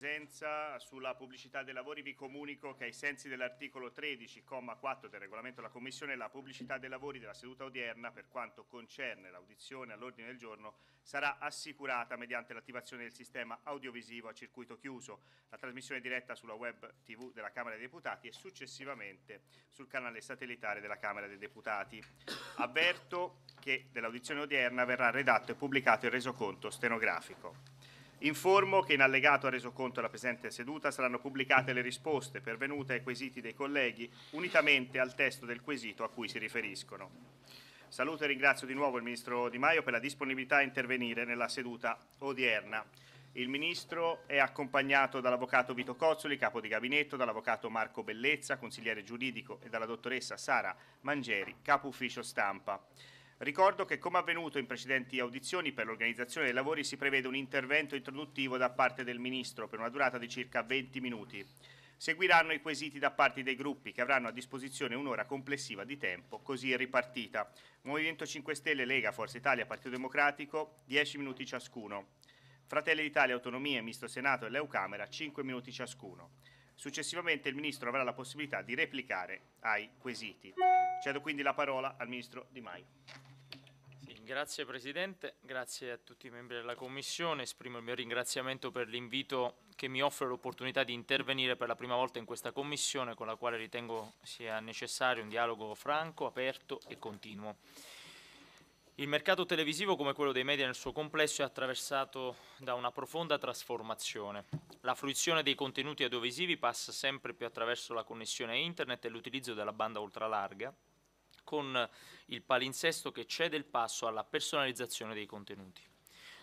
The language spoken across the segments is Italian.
presenza sulla pubblicità dei lavori vi comunico che ai sensi dell'articolo 13,4 del regolamento della Commissione la pubblicità dei lavori della seduta odierna per quanto concerne l'audizione all'ordine del giorno sarà assicurata mediante l'attivazione del sistema audiovisivo a circuito chiuso, la trasmissione diretta sulla web tv della Camera dei Deputati e successivamente sul canale satellitare della Camera dei Deputati. Avverto che dell'audizione odierna verrà redatto e pubblicato il resoconto stenografico. Informo che in allegato al resoconto della presente seduta saranno pubblicate le risposte pervenute ai quesiti dei colleghi unitamente al testo del quesito a cui si riferiscono. Saluto e ringrazio di nuovo il Ministro Di Maio per la disponibilità a intervenire nella seduta odierna. Il Ministro è accompagnato dall'Avvocato Vito Cozzoli, Capo di Gabinetto, dall'Avvocato Marco Bellezza, Consigliere Giuridico e dalla Dottoressa Sara Mangeri, Capo Ufficio Stampa. Ricordo che, come avvenuto in precedenti audizioni, per l'organizzazione dei lavori si prevede un intervento introduttivo da parte del Ministro per una durata di circa 20 minuti. Seguiranno i quesiti da parte dei gruppi che avranno a disposizione un'ora complessiva di tempo, così ripartita. Movimento 5 Stelle, Lega, Forza Italia, Partito Democratico, 10 minuti ciascuno. Fratelli d'Italia, Autonomie, Misto Senato e Leucamera, 5 minuti ciascuno. Successivamente il Ministro avrà la possibilità di replicare ai quesiti. Cedo quindi la parola al Ministro Di Maio. Grazie Presidente, grazie a tutti i membri della Commissione. Esprimo il mio ringraziamento per l'invito che mi offre l'opportunità di intervenire per la prima volta in questa Commissione con la quale ritengo sia necessario un dialogo franco, aperto e continuo. Il mercato televisivo, come quello dei media nel suo complesso, è attraversato da una profonda trasformazione. La fruizione dei contenuti audiovisivi passa sempre più attraverso la connessione a Internet e l'utilizzo della banda ultralarga, con il palinsesto che cede il passo alla personalizzazione dei contenuti.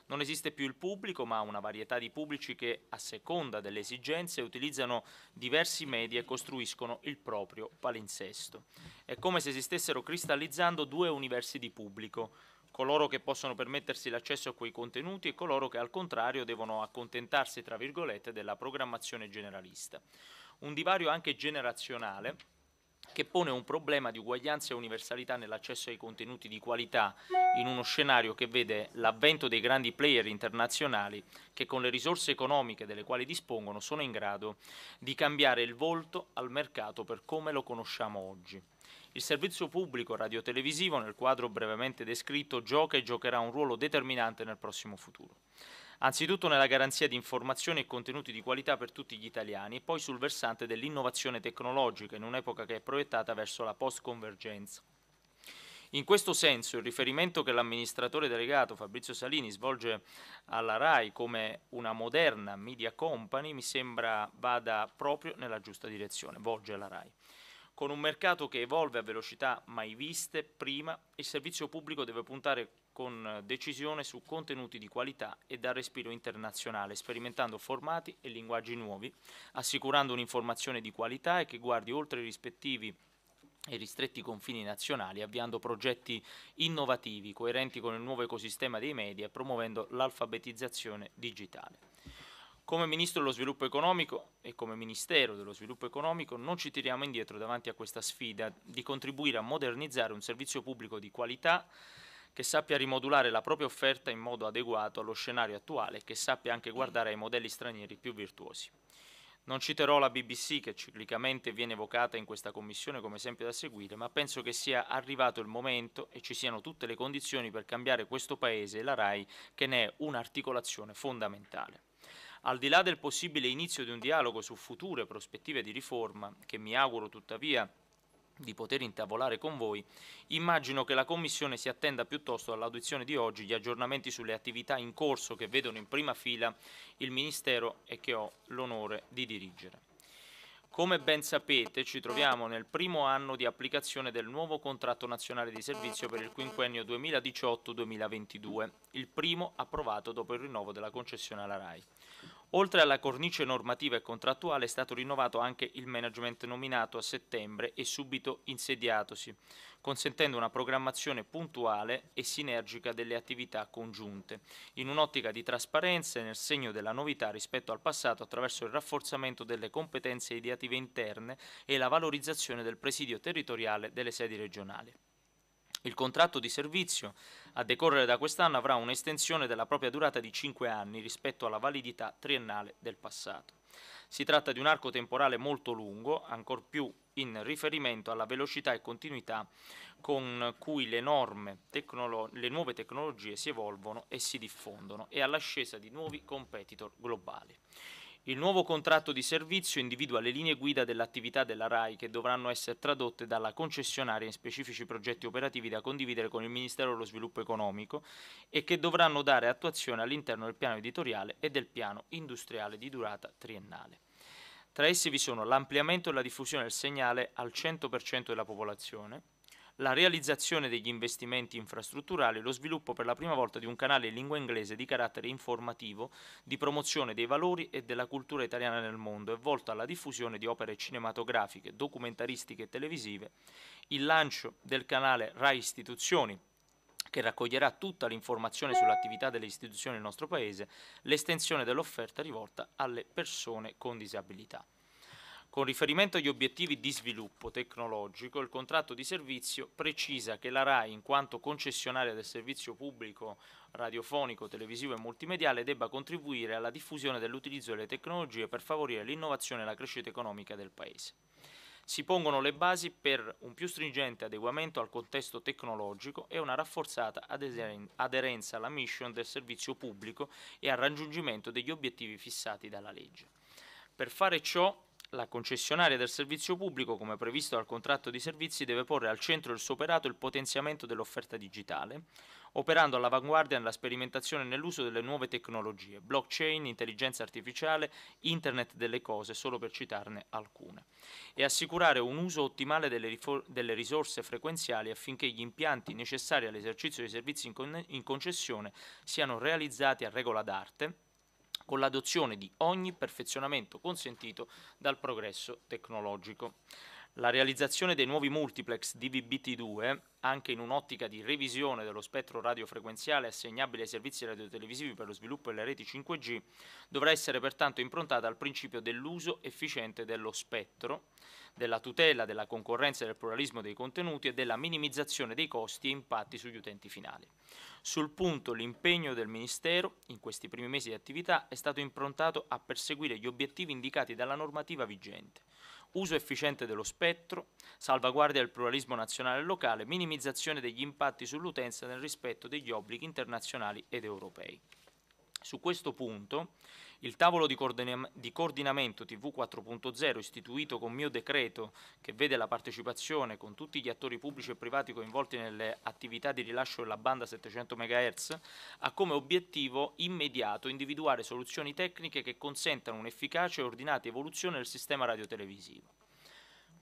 Non esiste più il pubblico, ma una varietà di pubblici che, a seconda delle esigenze, utilizzano diversi media e costruiscono il proprio palinsesto. È come se si stessero cristallizzando due universi di pubblico, coloro che possono permettersi l'accesso a quei contenuti e coloro che al contrario devono accontentarsi, tra virgolette, della programmazione generalista. Un divario anche generazionale che pone un problema di uguaglianza e universalità nell'accesso ai contenuti di qualità in uno scenario che vede l'avvento dei grandi player internazionali che con le risorse economiche delle quali dispongono sono in grado di cambiare il volto al mercato per come lo conosciamo oggi. Il servizio pubblico radiotelevisivo, nel quadro brevemente descritto, gioca e giocherà un ruolo determinante nel prossimo futuro anzitutto nella garanzia di informazioni e contenuti di qualità per tutti gli italiani e poi sul versante dell'innovazione tecnologica in un'epoca che è proiettata verso la post-convergenza. In questo senso il riferimento che l'amministratore delegato Fabrizio Salini svolge alla RAI come una moderna media company mi sembra vada proprio nella giusta direzione, volge alla RAI. Con un mercato che evolve a velocità mai viste prima, il servizio pubblico deve puntare con decisione su contenuti di qualità e dal respiro internazionale, sperimentando formati e linguaggi nuovi, assicurando un'informazione di qualità e che guardi oltre i rispettivi e ristretti confini nazionali, avviando progetti innovativi coerenti con il nuovo ecosistema dei media e promuovendo l'alfabetizzazione digitale. Come Ministro dello Sviluppo Economico e come Ministero dello Sviluppo Economico non ci tiriamo indietro davanti a questa sfida di contribuire a modernizzare un servizio pubblico di qualità che sappia rimodulare la propria offerta in modo adeguato allo scenario attuale e che sappia anche guardare ai modelli stranieri più virtuosi. Non citerò la BBC che ciclicamente viene evocata in questa commissione come esempio da seguire, ma penso che sia arrivato il momento e ci siano tutte le condizioni per cambiare questo Paese e la RAI che ne è un'articolazione fondamentale. Al di là del possibile inizio di un dialogo su future prospettive di riforma, che mi auguro tuttavia di poter intavolare con voi, immagino che la Commissione si attenda piuttosto all'audizione di oggi gli aggiornamenti sulle attività in corso che vedono in prima fila il Ministero e che ho l'onore di dirigere. Come ben sapete ci troviamo nel primo anno di applicazione del nuovo contratto nazionale di servizio per il quinquennio 2018-2022, il primo approvato dopo il rinnovo della concessione alla RAI. Oltre alla cornice normativa e contrattuale è stato rinnovato anche il management nominato a settembre e subito insediatosi, consentendo una programmazione puntuale e sinergica delle attività congiunte, in un'ottica di trasparenza e nel segno della novità rispetto al passato attraverso il rafforzamento delle competenze ideative interne e la valorizzazione del presidio territoriale delle sedi regionali. Il contratto di servizio a decorrere da quest'anno avrà un'estensione della propria durata di 5 anni rispetto alla validità triennale del passato. Si tratta di un arco temporale molto lungo, ancor più in riferimento alla velocità e continuità con cui le, tecnolo- le nuove tecnologie si evolvono e si diffondono e all'ascesa di nuovi competitor globali. Il nuovo contratto di servizio individua le linee guida dell'attività della RAI che dovranno essere tradotte dalla concessionaria in specifici progetti operativi da condividere con il Ministero dello Sviluppo Economico e che dovranno dare attuazione all'interno del piano editoriale e del piano industriale di durata triennale. Tra essi vi sono l'ampliamento e la diffusione del segnale al 100% della popolazione, la realizzazione degli investimenti infrastrutturali e lo sviluppo per la prima volta di un canale in lingua inglese di carattere informativo, di promozione dei valori e della cultura italiana nel mondo e volto alla diffusione di opere cinematografiche, documentaristiche e televisive, il lancio del canale Rai Istituzioni che raccoglierà tutta l'informazione sull'attività delle istituzioni del nostro Paese, l'estensione dell'offerta rivolta alle persone con disabilità. Con riferimento agli obiettivi di sviluppo tecnologico, il contratto di servizio precisa che la RAI, in quanto concessionaria del servizio pubblico radiofonico, televisivo e multimediale, debba contribuire alla diffusione dell'utilizzo delle tecnologie per favorire l'innovazione e la crescita economica del Paese. Si pongono le basi per un più stringente adeguamento al contesto tecnologico e una rafforzata aderenza alla mission del servizio pubblico e al raggiungimento degli obiettivi fissati dalla legge. Per fare ciò la concessionaria del servizio pubblico, come previsto dal contratto di servizi, deve porre al centro del suo operato il potenziamento dell'offerta digitale, operando all'avanguardia nella sperimentazione e nell'uso delle nuove tecnologie, blockchain, intelligenza artificiale, internet delle cose, solo per citarne alcune, e assicurare un uso ottimale delle, delle risorse frequenziali affinché gli impianti necessari all'esercizio dei servizi in, con in concessione siano realizzati a regola d'arte con l'adozione di ogni perfezionamento consentito dal progresso tecnologico. La realizzazione dei nuovi multiplex DVB-T2, anche in un'ottica di revisione dello spettro radiofrequenziale assegnabile ai servizi radiotelevisivi per lo sviluppo delle reti 5G, dovrà essere pertanto improntata al principio dell'uso efficiente dello spettro della tutela della concorrenza e del pluralismo dei contenuti e della minimizzazione dei costi e impatti sugli utenti finali. Sul punto l'impegno del Ministero in questi primi mesi di attività è stato improntato a perseguire gli obiettivi indicati dalla normativa vigente, uso efficiente dello spettro, salvaguardia del pluralismo nazionale e locale, minimizzazione degli impatti sull'utenza nel rispetto degli obblighi internazionali ed europei. Su questo punto il tavolo di, coordinam- di coordinamento TV 4.0 istituito con mio decreto che vede la partecipazione con tutti gli attori pubblici e privati coinvolti nelle attività di rilascio della banda 700 MHz ha come obiettivo immediato individuare soluzioni tecniche che consentano un'efficace e ordinata evoluzione del sistema radiotelevisivo.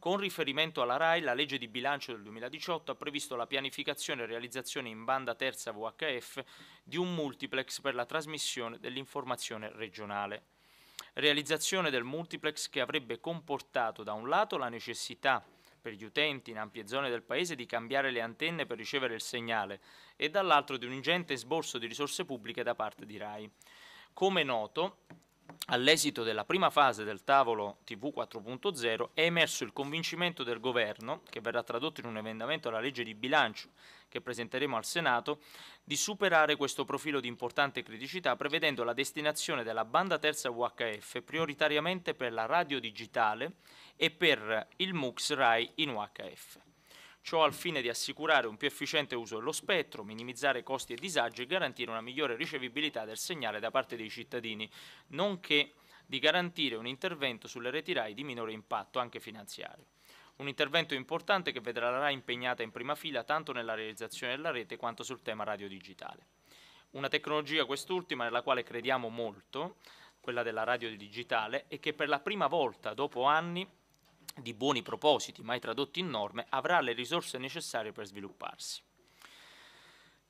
Con riferimento alla RAI, la legge di bilancio del 2018 ha previsto la pianificazione e realizzazione in banda terza VHF di un multiplex per la trasmissione dell'informazione regionale. Realizzazione del multiplex che avrebbe comportato da un lato la necessità per gli utenti in ampie zone del paese di cambiare le antenne per ricevere il segnale e dall'altro di un ingente sborso di risorse pubbliche da parte di RAI. Come noto, All'esito della prima fase del tavolo TV 4.0 è emerso il convincimento del Governo, che verrà tradotto in un emendamento alla legge di bilancio che presenteremo al Senato, di superare questo profilo di importante criticità prevedendo la destinazione della banda terza UHF prioritariamente per la radio digitale e per il MUX RAI in UHF ciò al fine di assicurare un più efficiente uso dello spettro, minimizzare costi e disagi e garantire una migliore ricevibilità del segnale da parte dei cittadini, nonché di garantire un intervento sulle reti RAI di minore impatto anche finanziario. Un intervento importante che vedrà la RAI impegnata in prima fila tanto nella realizzazione della rete quanto sul tema radio digitale. Una tecnologia quest'ultima nella quale crediamo molto, quella della radio digitale, e che per la prima volta dopo anni di buoni propositi mai tradotti in norme, avrà le risorse necessarie per svilupparsi.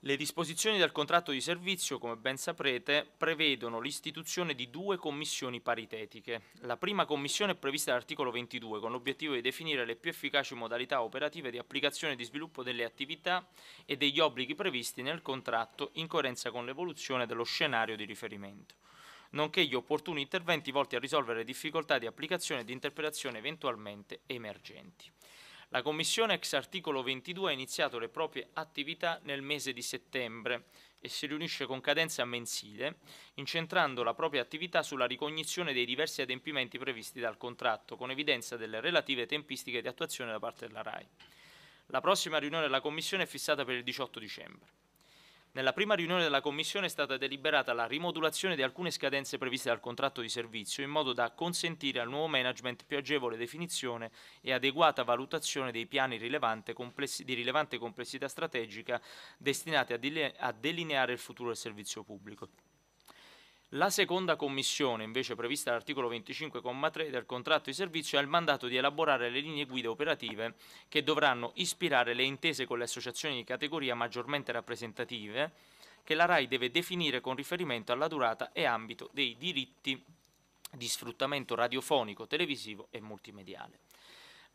Le disposizioni del contratto di servizio, come ben saprete, prevedono l'istituzione di due commissioni paritetiche. La prima commissione è prevista dall'articolo 22 con l'obiettivo di definire le più efficaci modalità operative di applicazione e di sviluppo delle attività e degli obblighi previsti nel contratto in coerenza con l'evoluzione dello scenario di riferimento nonché gli opportuni interventi volti a risolvere difficoltà di applicazione e di interpretazione eventualmente emergenti. La Commissione ex articolo 22 ha iniziato le proprie attività nel mese di settembre e si riunisce con cadenza mensile, incentrando la propria attività sulla ricognizione dei diversi adempimenti previsti dal contratto, con evidenza delle relative tempistiche di attuazione da parte della RAI. La prossima riunione della Commissione è fissata per il 18 dicembre. Nella prima riunione della Commissione è stata deliberata la rimodulazione di alcune scadenze previste dal contratto di servizio in modo da consentire al nuovo management più agevole definizione e adeguata valutazione dei piani rilevante di rilevante complessità strategica destinati a, a delineare il futuro del servizio pubblico. La seconda commissione, invece prevista dall'articolo 25,3 del contratto di servizio, ha il mandato di elaborare le linee guida operative che dovranno ispirare le intese con le associazioni di categoria maggiormente rappresentative che la RAI deve definire con riferimento alla durata e ambito dei diritti di sfruttamento radiofonico, televisivo e multimediale.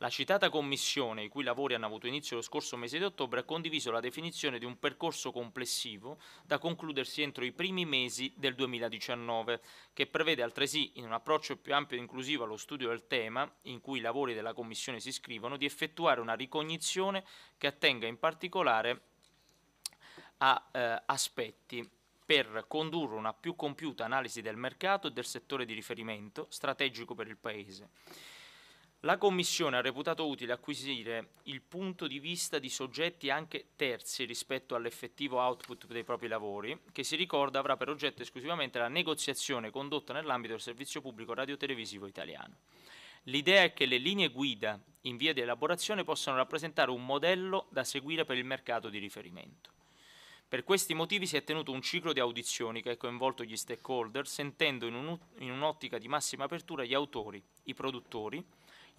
La citata commissione, i cui lavori hanno avuto inizio lo scorso mese di ottobre, ha condiviso la definizione di un percorso complessivo da concludersi entro i primi mesi del 2019, che prevede altresì, in un approccio più ampio e inclusivo allo studio del tema, in cui i lavori della commissione si iscrivono, di effettuare una ricognizione che attenga in particolare a eh, aspetti per condurre una più compiuta analisi del mercato e del settore di riferimento strategico per il Paese la Commissione ha reputato utile acquisire il punto di vista di soggetti anche terzi rispetto all'effettivo output dei propri lavori, che si ricorda avrà per oggetto esclusivamente la negoziazione condotta nell'ambito del servizio pubblico radiotelevisivo italiano. L'idea è che le linee guida in via di elaborazione possano rappresentare un modello da seguire per il mercato di riferimento. Per questi motivi si è tenuto un ciclo di audizioni che ha coinvolto gli stakeholder, sentendo in un'ottica di massima apertura gli autori, i produttori,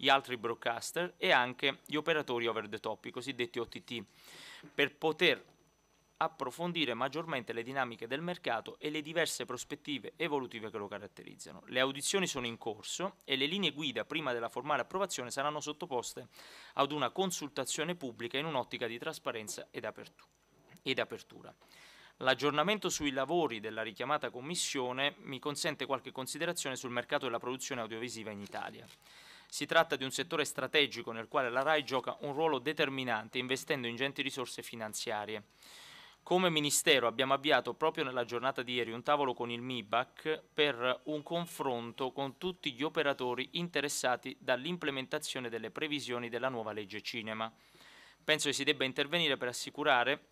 gli altri broadcaster e anche gli operatori over the top, i cosiddetti OTT, per poter approfondire maggiormente le dinamiche del mercato e le diverse prospettive evolutive che lo caratterizzano. Le audizioni sono in corso e le linee guida prima della formale approvazione saranno sottoposte ad una consultazione pubblica in un'ottica di trasparenza ed, apertura. L'aggiornamento sui lavori della richiamata commissione mi consente qualche considerazione sul mercato della produzione audiovisiva in Italia. Si tratta di un settore strategico nel quale la RAI gioca un ruolo determinante investendo ingenti risorse finanziarie. Come Ministero abbiamo avviato proprio nella giornata di ieri un tavolo con il MIBAC per un confronto con tutti gli operatori interessati dall'implementazione delle previsioni della nuova legge cinema. Penso che si debba intervenire per assicurare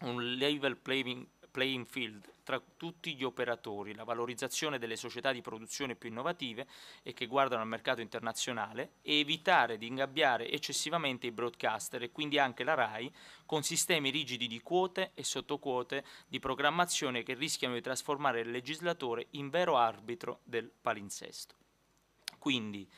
un level playing playing field tra tutti gli operatori, la valorizzazione delle società di produzione più innovative e che guardano al mercato internazionale e evitare di ingabbiare eccessivamente i broadcaster e quindi anche la RAI con sistemi rigidi di quote e sottoquote di programmazione che rischiano di trasformare il legislatore in vero arbitro del palinsesto. Quindi,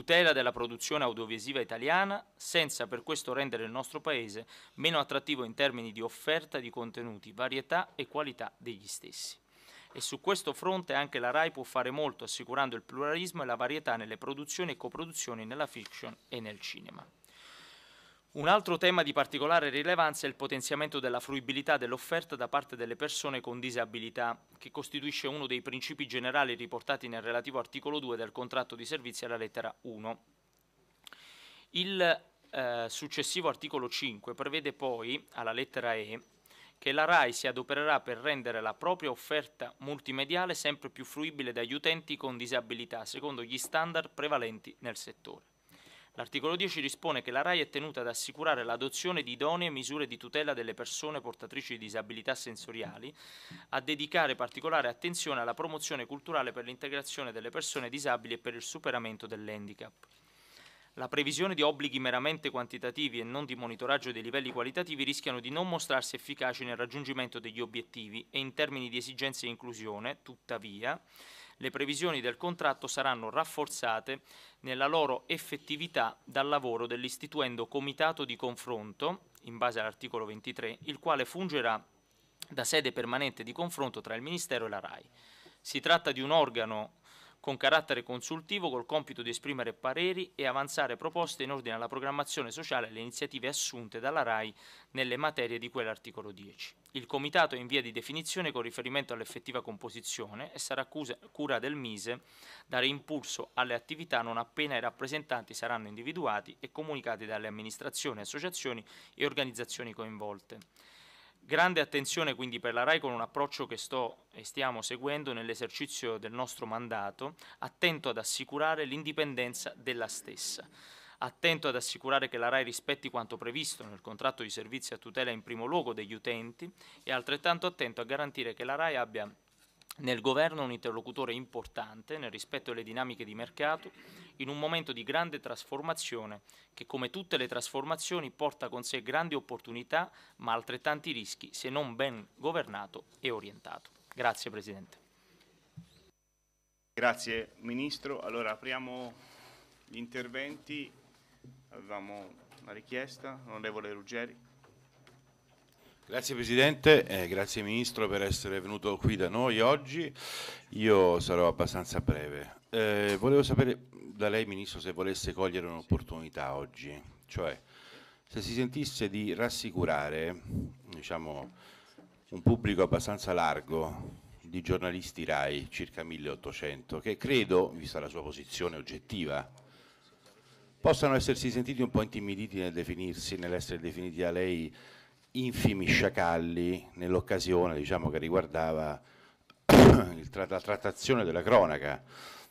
tutela della produzione audiovisiva italiana, senza per questo rendere il nostro Paese meno attrattivo in termini di offerta di contenuti, varietà e qualità degli stessi. E su questo fronte anche la RAI può fare molto assicurando il pluralismo e la varietà nelle produzioni e coproduzioni, nella fiction e nel cinema. Un altro tema di particolare rilevanza è il potenziamento della fruibilità dell'offerta da parte delle persone con disabilità, che costituisce uno dei principi generali riportati nel relativo articolo 2 del contratto di servizi alla lettera 1. Il eh, successivo articolo 5 prevede poi, alla lettera E, che la RAI si adopererà per rendere la propria offerta multimediale sempre più fruibile dagli utenti con disabilità, secondo gli standard prevalenti nel settore. L'articolo 10 dispone che la RAI è tenuta ad assicurare l'adozione di idonee misure di tutela delle persone portatrici di disabilità sensoriali, a dedicare particolare attenzione alla promozione culturale per l'integrazione delle persone disabili e per il superamento dell'handicap. La previsione di obblighi meramente quantitativi e non di monitoraggio dei livelli qualitativi rischiano di non mostrarsi efficaci nel raggiungimento degli obiettivi e in termini di esigenze e inclusione, tuttavia, le previsioni del contratto saranno rafforzate nella loro effettività dal lavoro dell'istituendo comitato di confronto, in base all'articolo 23, il quale fungerà da sede permanente di confronto tra il Ministero e la RAI. Si tratta di un organo con carattere consultivo col compito di esprimere pareri e avanzare proposte in ordine alla programmazione sociale e alle iniziative assunte dalla RAI nelle materie di quell'articolo 10. Il Comitato è in via di definizione con riferimento all'effettiva composizione e sarà cura del Mise dare impulso alle attività non appena i rappresentanti saranno individuati e comunicati dalle amministrazioni, associazioni e organizzazioni coinvolte. Grande attenzione quindi per la RAI con un approccio che sto e stiamo seguendo nell'esercizio del nostro mandato, attento ad assicurare l'indipendenza della stessa, attento ad assicurare che la RAI rispetti quanto previsto nel contratto di servizi a tutela in primo luogo degli utenti e altrettanto attento a garantire che la RAI abbia nel governo è un interlocutore importante nel rispetto delle dinamiche di mercato in un momento di grande trasformazione che come tutte le trasformazioni porta con sé grandi opportunità ma altrettanti rischi se non ben governato e orientato. Grazie Presidente. Grazie Ministro. Allora apriamo gli interventi. Avevamo una richiesta, onorevole Ruggeri. Grazie Presidente, eh, grazie Ministro per essere venuto qui da noi oggi. Io sarò abbastanza breve. Eh, volevo sapere da lei Ministro se volesse cogliere un'opportunità oggi, cioè se si sentisse di rassicurare diciamo, un pubblico abbastanza largo di giornalisti RAI, circa 1800, che credo, vista la sua posizione oggettiva, possano essersi sentiti un po' intimiditi nel definirsi, nell'essere definiti da lei infimi sciacalli nell'occasione diciamo, che riguardava tra la trattazione della cronaca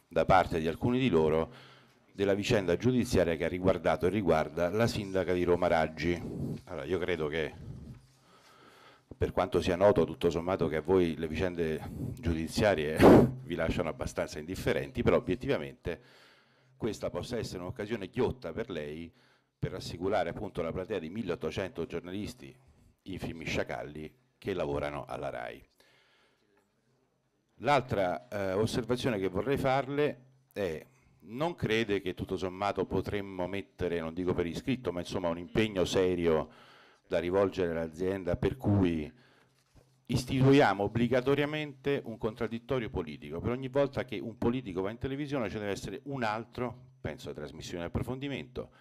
da parte di alcuni di loro della vicenda giudiziaria che ha riguardato e riguarda la sindaca di Roma Raggi. Allora, io credo che per quanto sia noto tutto sommato che a voi le vicende giudiziarie vi lasciano abbastanza indifferenti, però obiettivamente questa possa essere un'occasione ghiotta per lei per assicurare appunto la platea di 1800 giornalisti infimi sciacalli che lavorano alla RAI. L'altra eh, osservazione che vorrei farle è non crede che tutto sommato potremmo mettere, non dico per iscritto, ma insomma un impegno serio da rivolgere all'azienda per cui istituiamo obbligatoriamente un contraddittorio politico. Per ogni volta che un politico va in televisione ce deve essere un altro, penso a trasmissione e approfondimento,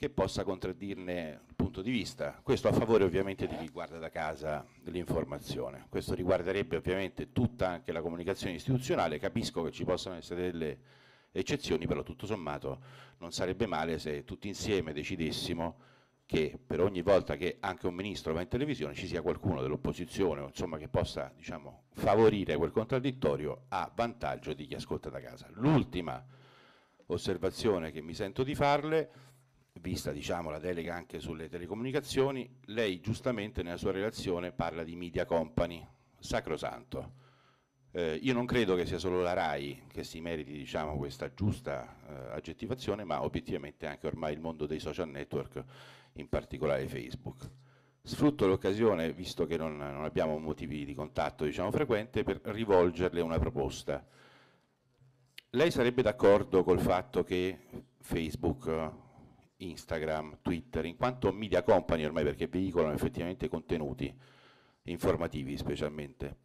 che possa contraddirne il punto di vista. Questo a favore ovviamente di chi guarda da casa l'informazione. Questo riguarderebbe ovviamente tutta anche la comunicazione istituzionale. Capisco che ci possano essere delle eccezioni, però tutto sommato non sarebbe male se tutti insieme decidessimo che per ogni volta che anche un ministro va in televisione ci sia qualcuno dell'opposizione, insomma, che possa diciamo, favorire quel contraddittorio a vantaggio di chi ascolta da casa. L'ultima osservazione che mi sento di farle vista diciamo, la delega anche sulle telecomunicazioni, lei giustamente nella sua relazione parla di media company, sacrosanto. Eh, io non credo che sia solo la RAI che si meriti diciamo, questa giusta eh, aggettivazione, ma obiettivamente anche ormai il mondo dei social network, in particolare Facebook. Sfrutto l'occasione, visto che non, non, abbiamo motivi di contatto diciamo, frequente, per rivolgerle una proposta. Lei sarebbe d'accordo col fatto che Facebook Instagram, Twitter, in quanto media company ormai perché veicolano effettivamente contenuti informativi specialmente,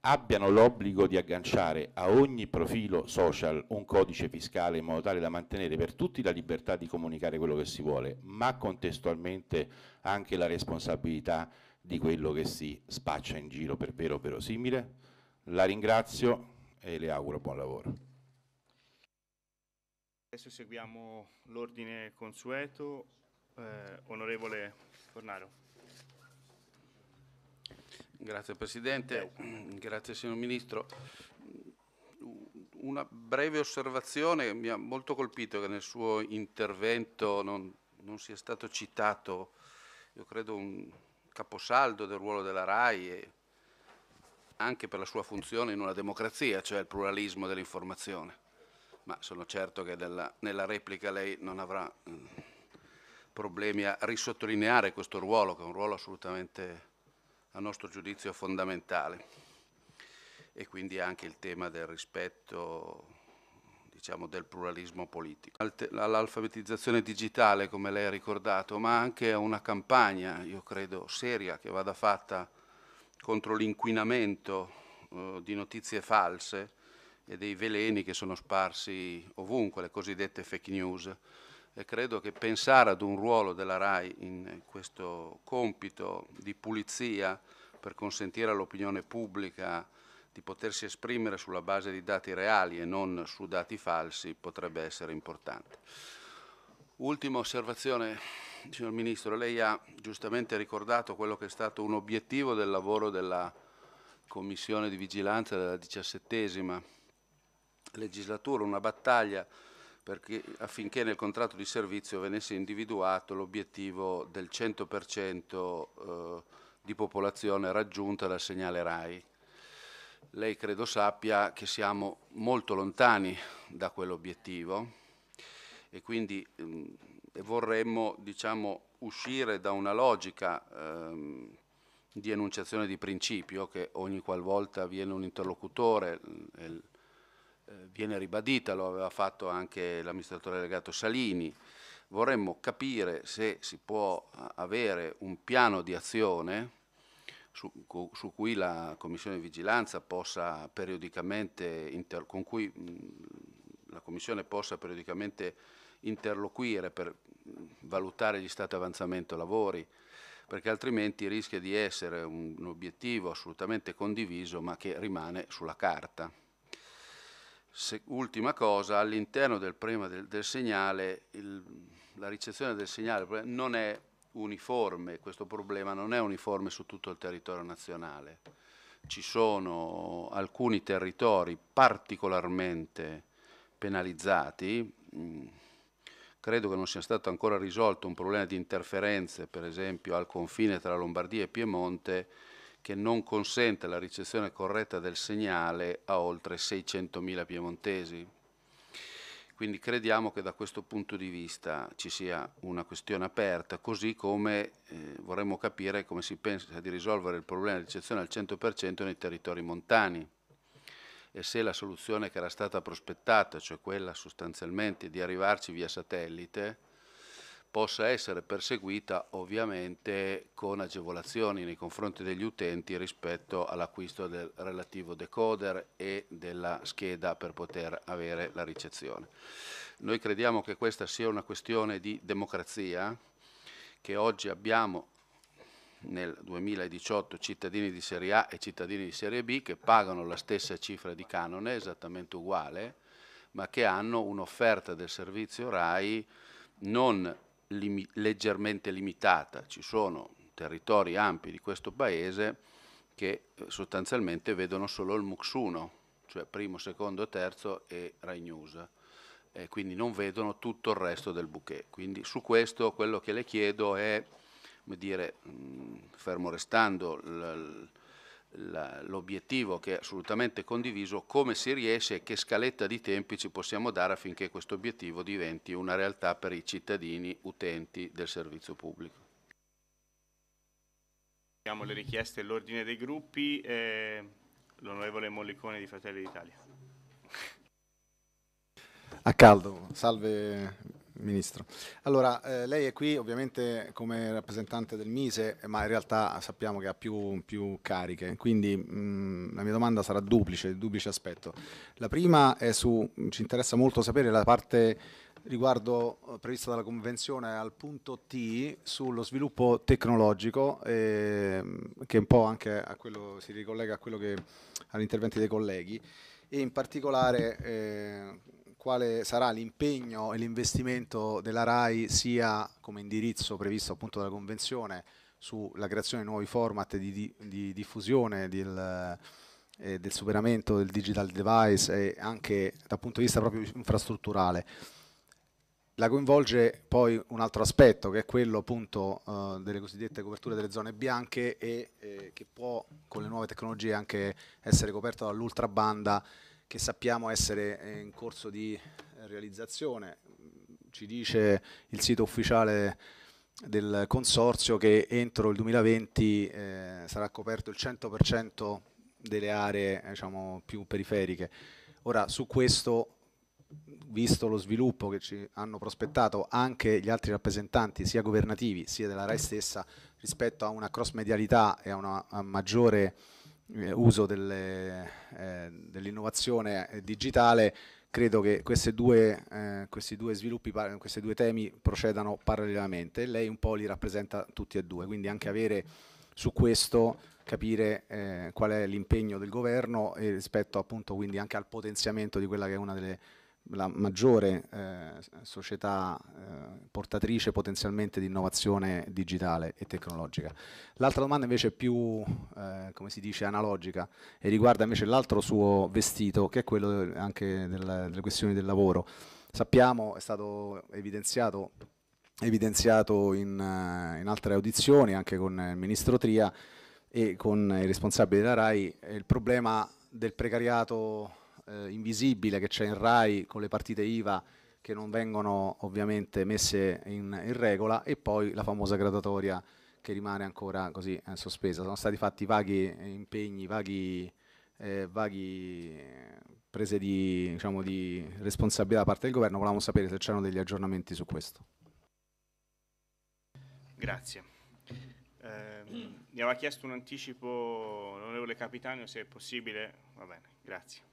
abbiano l'obbligo di agganciare a ogni profilo social un codice fiscale in modo tale da mantenere per tutti la libertà di comunicare quello che si vuole, ma contestualmente anche la responsabilità di quello che si spaccia in giro per vero o verosimile. La ringrazio e le auguro buon lavoro. Adesso seguiamo l'ordine consueto. Eh, onorevole Fornaro. Grazie Presidente, grazie signor Ministro. Una breve osservazione, mi ha molto colpito che nel suo intervento non, non sia stato citato, io credo, un caposaldo del ruolo della RAI e anche per la sua funzione in una democrazia, cioè il pluralismo dell'informazione ma sono certo che nella, nella replica lei non avrà mh, mm, problemi a risottolineare questo ruolo, che è un ruolo assolutamente, a nostro giudizio, fondamentale. E quindi anche il tema del rispetto diciamo, del pluralismo politico. All'alfabetizzazione digitale, come lei ha ricordato, ma anche a una campagna, io credo, seria che vada fatta contro l'inquinamento eh, di notizie false, e dei veleni che sono sparsi ovunque, le cosiddette fake news. E credo che pensare ad un ruolo della RAI in questo compito di pulizia per consentire all'opinione pubblica di potersi esprimere sulla base di dati reali e non su dati falsi potrebbe essere importante. Ultima osservazione, signor Ministro, lei ha giustamente ricordato quello che è stato un obiettivo del lavoro della Commissione di Vigilanza della diciassettesima legislatura una battaglia perché, affinché nel contratto di servizio venisse individuato l'obiettivo del 100% eh, di popolazione raggiunta dal segnale RAI. Lei credo sappia che siamo molto lontani da quell'obiettivo e quindi mh, mm, vorremmo diciamo, uscire da una logica ehm, di enunciazione di principio che ogni qualvolta viene un interlocutore, il, eh, viene ribadita, lo aveva fatto anche l'amministratore delegato Salini, vorremmo capire se si può eh, avere un piano di azione su, su cui la Commissione di Vigilanza possa periodicamente, con cui mm, la Commissione possa periodicamente interloquire per mm, valutare gli stati avanzamento lavori, perché altrimenti rischia di essere un, un obiettivo assolutamente condiviso ma che rimane sulla carta. Se, ultima cosa, all'interno del problema del, del segnale, il, la ricezione del segnale non è uniforme, questo problema non è uniforme su tutto il territorio nazionale. Ci sono alcuni territori particolarmente penalizzati, mm, credo che non sia stato ancora risolto un problema di interferenze, per esempio al confine tra Lombardia e Piemonte, che non consente la ricezione corretta del segnale a oltre 600.000 piemontesi. Quindi crediamo che da questo punto di vista ci sia una questione aperta, così come eh, vorremmo capire come si pensa di risolvere il problema di ricezione al 100% nei territori montani e se la soluzione che era stata prospettata, cioè quella sostanzialmente di arrivarci via satellite, possa essere perseguita ovviamente con agevolazioni nei confronti degli utenti rispetto all'acquisto del relativo decoder e della scheda per poter avere la ricezione. Noi crediamo che questa sia una questione di democrazia che oggi abbiamo nel 2018 cittadini di serie A e cittadini di serie B che pagano la stessa cifra di canone, esattamente uguale, ma che hanno un'offerta del servizio RAI non limi leggermente limitata, ci sono territori ampi di questo paese che eh, sostanzialmente vedono solo il MUX1, cioè primo, secondo, terzo e Rai News, e quindi non vedono tutto il resto del bouquet. Quindi su questo quello che le chiedo è, come dire, mm, fermo restando l'obiettivo che è assolutamente condiviso, come si riesce e che scaletta di tempi ci possiamo dare affinché questo obiettivo diventi una realtà per i cittadini utenti del servizio pubblico. Abbiamo le richieste e l'ordine dei gruppi, eh, l'onorevole Mollicone di Fratelli d'Italia. A caldo, salve Ministro, allora eh, lei è qui ovviamente come rappresentante del Mise, ma in realtà sappiamo che ha più, più cariche, quindi mh, mm, la mia domanda sarà duplice, di duplice aspetto. La prima è su, ci interessa molto sapere la parte riguardo eh, prevista dalla Convenzione al punto T sullo sviluppo tecnologico, eh, che un po' anche quello, si ricollega a quello che, agli interventi dei colleghi, e in particolare... Eh, quale sarà l'impegno e l'investimento della RAI sia come indirizzo previsto appunto dalla Convenzione sulla creazione di nuovi format di, di, di diffusione del, eh, del, superamento del digital device e anche dal punto di vista proprio infrastrutturale. La coinvolge poi un altro aspetto che è quello appunto eh, delle cosiddette coperture delle zone bianche e eh, che può con le nuove tecnologie anche essere coperto dall'ultrabanda banda che sappiamo essere in corso di eh, realizzazione. Ci dice il sito ufficiale del consorzio che entro il 2020 eh, sarà coperto il 100% delle aree eh, diciamo, più periferiche. Ora su questo, visto lo sviluppo che ci hanno prospettato anche gli altri rappresentanti, sia governativi sia della RAI stessa, rispetto a una cross medialità e a una a maggiore eh, uso delle, eh, dell'innovazione eh, digitale, credo che due, eh, questi due sviluppi, questi due temi procedano parallelamente. Lei un po' li rappresenta tutti e due, quindi anche avere su questo capire eh, qual è l'impegno del governo e rispetto appunto quindi anche al potenziamento di quella che è una delle la maggiore eh, società eh, portatrice potenzialmente di innovazione digitale e tecnologica. L'altra domanda invece è più, eh, come si dice, analogica e riguarda invece l'altro suo vestito, che è quello anche della, delle questioni del lavoro. Sappiamo, è stato evidenziato, evidenziato in, eh, in altre audizioni, anche con il ministro Tria e con i responsabili della RAI, il problema del precariato eh, invisibile che c'è in RAI con le partite IVA che non vengono ovviamente messe in, in regola e poi la famosa gradatoria che rimane ancora così eh, sospesa. Sono stati fatti vaghi eh, impegni, vaghi, eh, vaghi eh, prese di, diciamo, di, responsabilità da parte del governo. Volevamo sapere se c'erano degli aggiornamenti su questo. Grazie. Eh, mi aveva chiesto un anticipo l'onorevole Capitano, se è possibile. Va bene, grazie.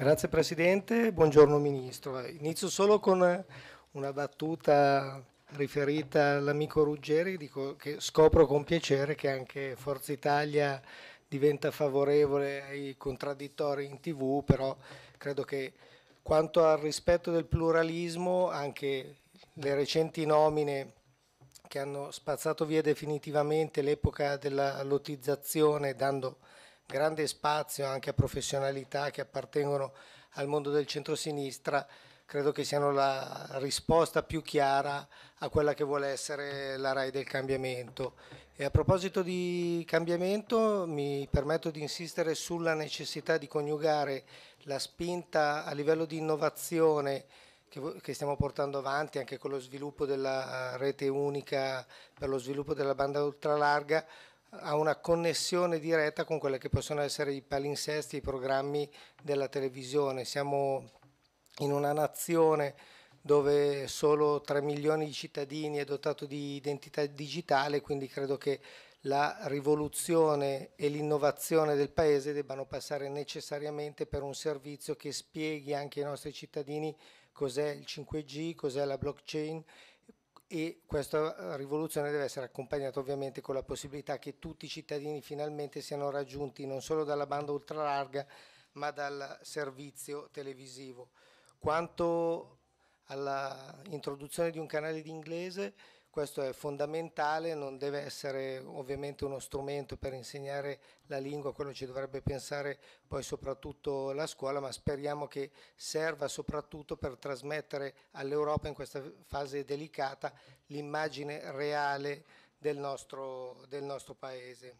Grazie Presidente, buongiorno Ministro. Inizio solo con una battuta riferita all'amico Ruggeri, dico che scopro con piacere che anche Forza Italia diventa favorevole ai contraddittori in tv, però credo che quanto al rispetto del pluralismo anche le recenti nomine che hanno spazzato via definitivamente l'epoca della lottizzazione dando grande spazio anche a professionalità che appartengono al mondo del centrosinistra credo che siano la risposta più chiara a quella che vuole essere la RAI del cambiamento. E a proposito di cambiamento mi permetto di insistere sulla necessità di coniugare la spinta a livello di innovazione che, stiamo portando avanti anche con lo sviluppo della rete unica per lo sviluppo della banda ultralarga ha una connessione diretta con quelli che possono essere i palinsesti, i programmi della televisione. Siamo in una nazione dove solo 3 milioni di cittadini è dotato di identità digitale, quindi credo che la rivoluzione e l'innovazione del paese debbano passare necessariamente per un servizio che spieghi anche ai nostri cittadini cos'è il 5G, cos'è la blockchain e questa eh, rivoluzione deve essere accompagnata ovviamente con la possibilità che tutti i cittadini finalmente siano raggiunti non solo dalla banda ultralarga ma dal servizio televisivo. Quanto all'introduzione di un canale di inglese, questo è fondamentale, non deve essere ovviamente uno strumento per insegnare la lingua, quello ci dovrebbe pensare poi soprattutto la scuola, ma speriamo che serva soprattutto per trasmettere all'Europa in questa fase delicata l'immagine reale del nostro, del nostro Paese.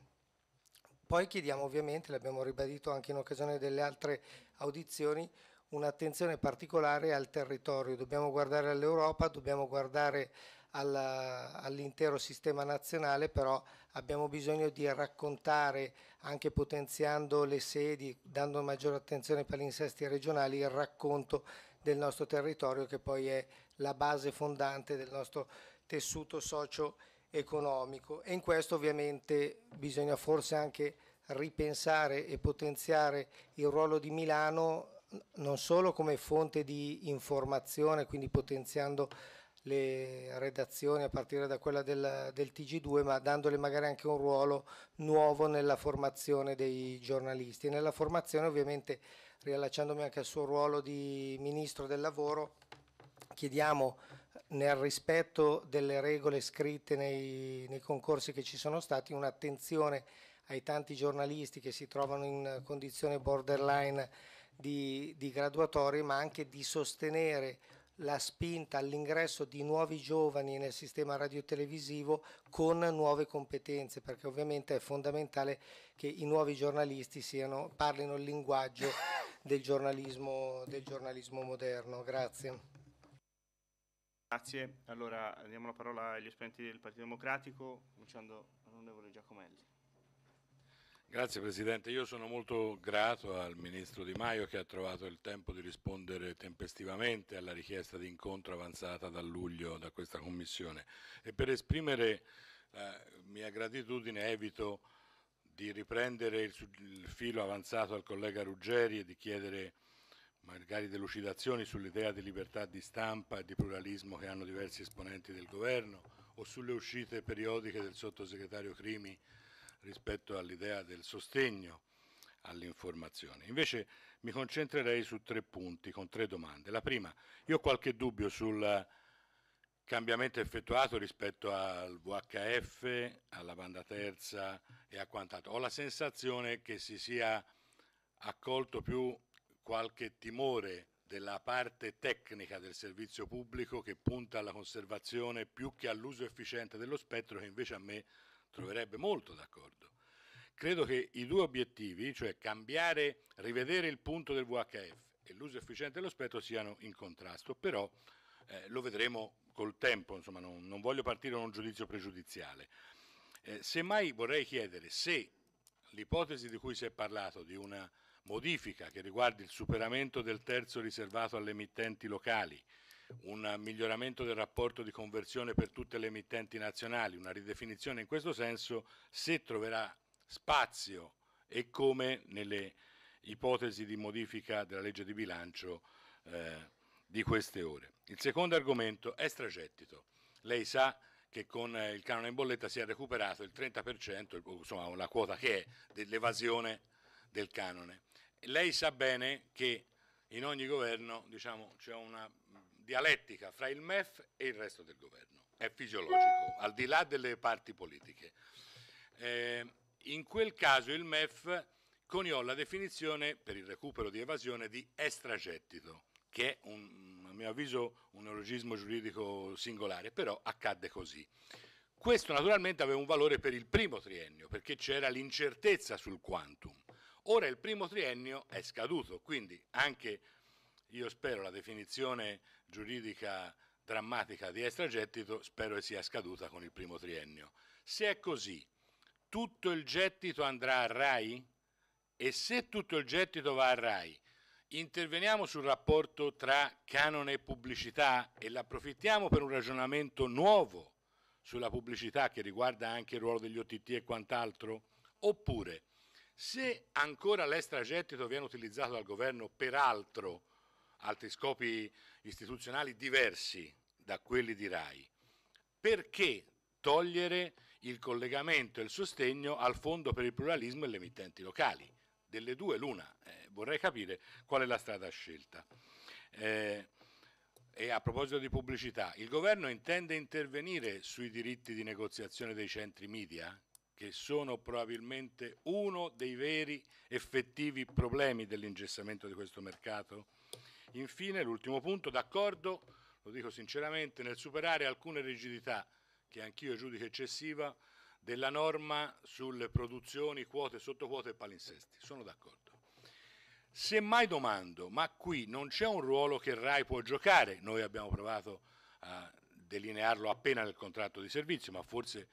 Poi chiediamo ovviamente, l'abbiamo ribadito anche in occasione delle altre audizioni, un'attenzione particolare al territorio. Dobbiamo guardare all'Europa, dobbiamo guardare all'intero sistema nazionale, però abbiamo bisogno di raccontare, anche potenziando le sedi, dando maggiore attenzione per gli palinsesti regionali, il racconto del nostro territorio che poi è la base fondante del nostro tessuto socio-economico. E in questo ovviamente bisogna forse anche ripensare e potenziare il ruolo di Milano non solo come fonte di informazione, quindi potenziando le redazioni a partire da quella del, del TG2, ma dandole magari anche un ruolo nuovo nella formazione dei giornalisti. Nella formazione ovviamente, riallacciandomi anche al suo ruolo di Ministro del Lavoro, chiediamo eh, nel rispetto delle regole scritte nei, nei concorsi che ci sono stati un'attenzione ai tanti giornalisti che si trovano in condizione borderline di, di graduatorie, ma anche di sostenere la spinta all'ingresso di nuovi giovani nel sistema radiotelevisivo con nuove competenze, perché ovviamente è fondamentale che i nuovi giornalisti siano, parlino il linguaggio del giornalismo, del giornalismo moderno. Grazie. Grazie. Allora diamo la parola agli esponenti del Partito Democratico, cominciando all'onorevole Giacomelli. Grazie Presidente, io sono molto grato al Ministro Di Maio che ha trovato il tempo di rispondere tempestivamente alla richiesta di incontro avanzata da luglio da questa Commissione e per esprimere la eh, mia gratitudine evito di riprendere il, filo avanzato al collega Ruggeri e di chiedere magari delucidazioni sull'idea di libertà di stampa e di pluralismo che hanno diversi esponenti del governo o sulle uscite periodiche del sottosegretario Crimi rispetto all'idea del sostegno all'informazione. Invece mi concentrerei su tre punti, con tre domande. La prima, io ho qualche dubbio sul cambiamento effettuato rispetto al VHF, alla banda terza e a quant'altro. Ho la sensazione che si sia accolto più qualche timore della parte tecnica del servizio pubblico che punta alla conservazione più che all'uso efficiente dello spettro che invece a me troverebbe molto d'accordo. Credo che i due obiettivi, cioè cambiare, rivedere il punto del VHF e l'uso efficiente dello spettro siano in contrasto, però eh, lo vedremo col tempo, insomma, non, non, voglio partire da un giudizio pregiudiziale. Eh, semmai vorrei chiedere se l'ipotesi di cui si è parlato, di una modifica che riguardi il superamento del terzo riservato alle emittenti locali, un miglioramento del rapporto di conversione per tutte le emittenti nazionali, una ridefinizione in questo senso, se troverà spazio e come nelle ipotesi di modifica della legge di bilancio eh, di queste ore. Il secondo argomento è stragettito. Lei sa che con eh, il canone in bolletta si è recuperato il 30%, insomma la quota che è dell'evasione del canone. Lei sa bene che in ogni governo diciamo, c'è una dialettica fra il MEF e il resto del governo. È fisiologico, al di là delle parti politiche. Eh, in quel caso il MEF coniò la definizione per il recupero di evasione di estragettito, che è un, a mio avviso un neologismo giuridico singolare, però accadde così. Questo naturalmente aveva un valore per il primo triennio, perché c'era l'incertezza sul quantum. Ora il primo triennio è scaduto, quindi anche io spero la definizione giuridica drammatica di extragettito spero che sia scaduta con il primo triennio. Se è così, tutto il gettito andrà a RAI? E se tutto il gettito va a RAI, interveniamo sul rapporto tra canone e pubblicità e l'approfittiamo per un ragionamento nuovo sulla pubblicità che riguarda anche il ruolo degli OTT e quant'altro? Oppure, se ancora l'extragettito viene utilizzato dal governo per altro, altri scopi istituzionali diversi da quelli di RAI, perché togliere il collegamento e il sostegno al Fondo per il pluralismo e le emittenti locali? Delle due l'una, eh, vorrei capire qual è la strada scelta. Eh, e a proposito di pubblicità, il governo intende intervenire sui diritti di negoziazione dei centri media, che sono probabilmente uno dei veri effettivi problemi dell'ingessamento di questo mercato? Infine, l'ultimo punto, d'accordo, lo dico sinceramente, nel superare alcune rigidità che anch'io giudico eccessiva della norma sulle produzioni, quote, sottoquote e palinsesti. Sono d'accordo. Se mai domando, ma qui non c'è un ruolo che RAI può giocare? Noi abbiamo provato a delinearlo appena nel contratto di servizio, ma forse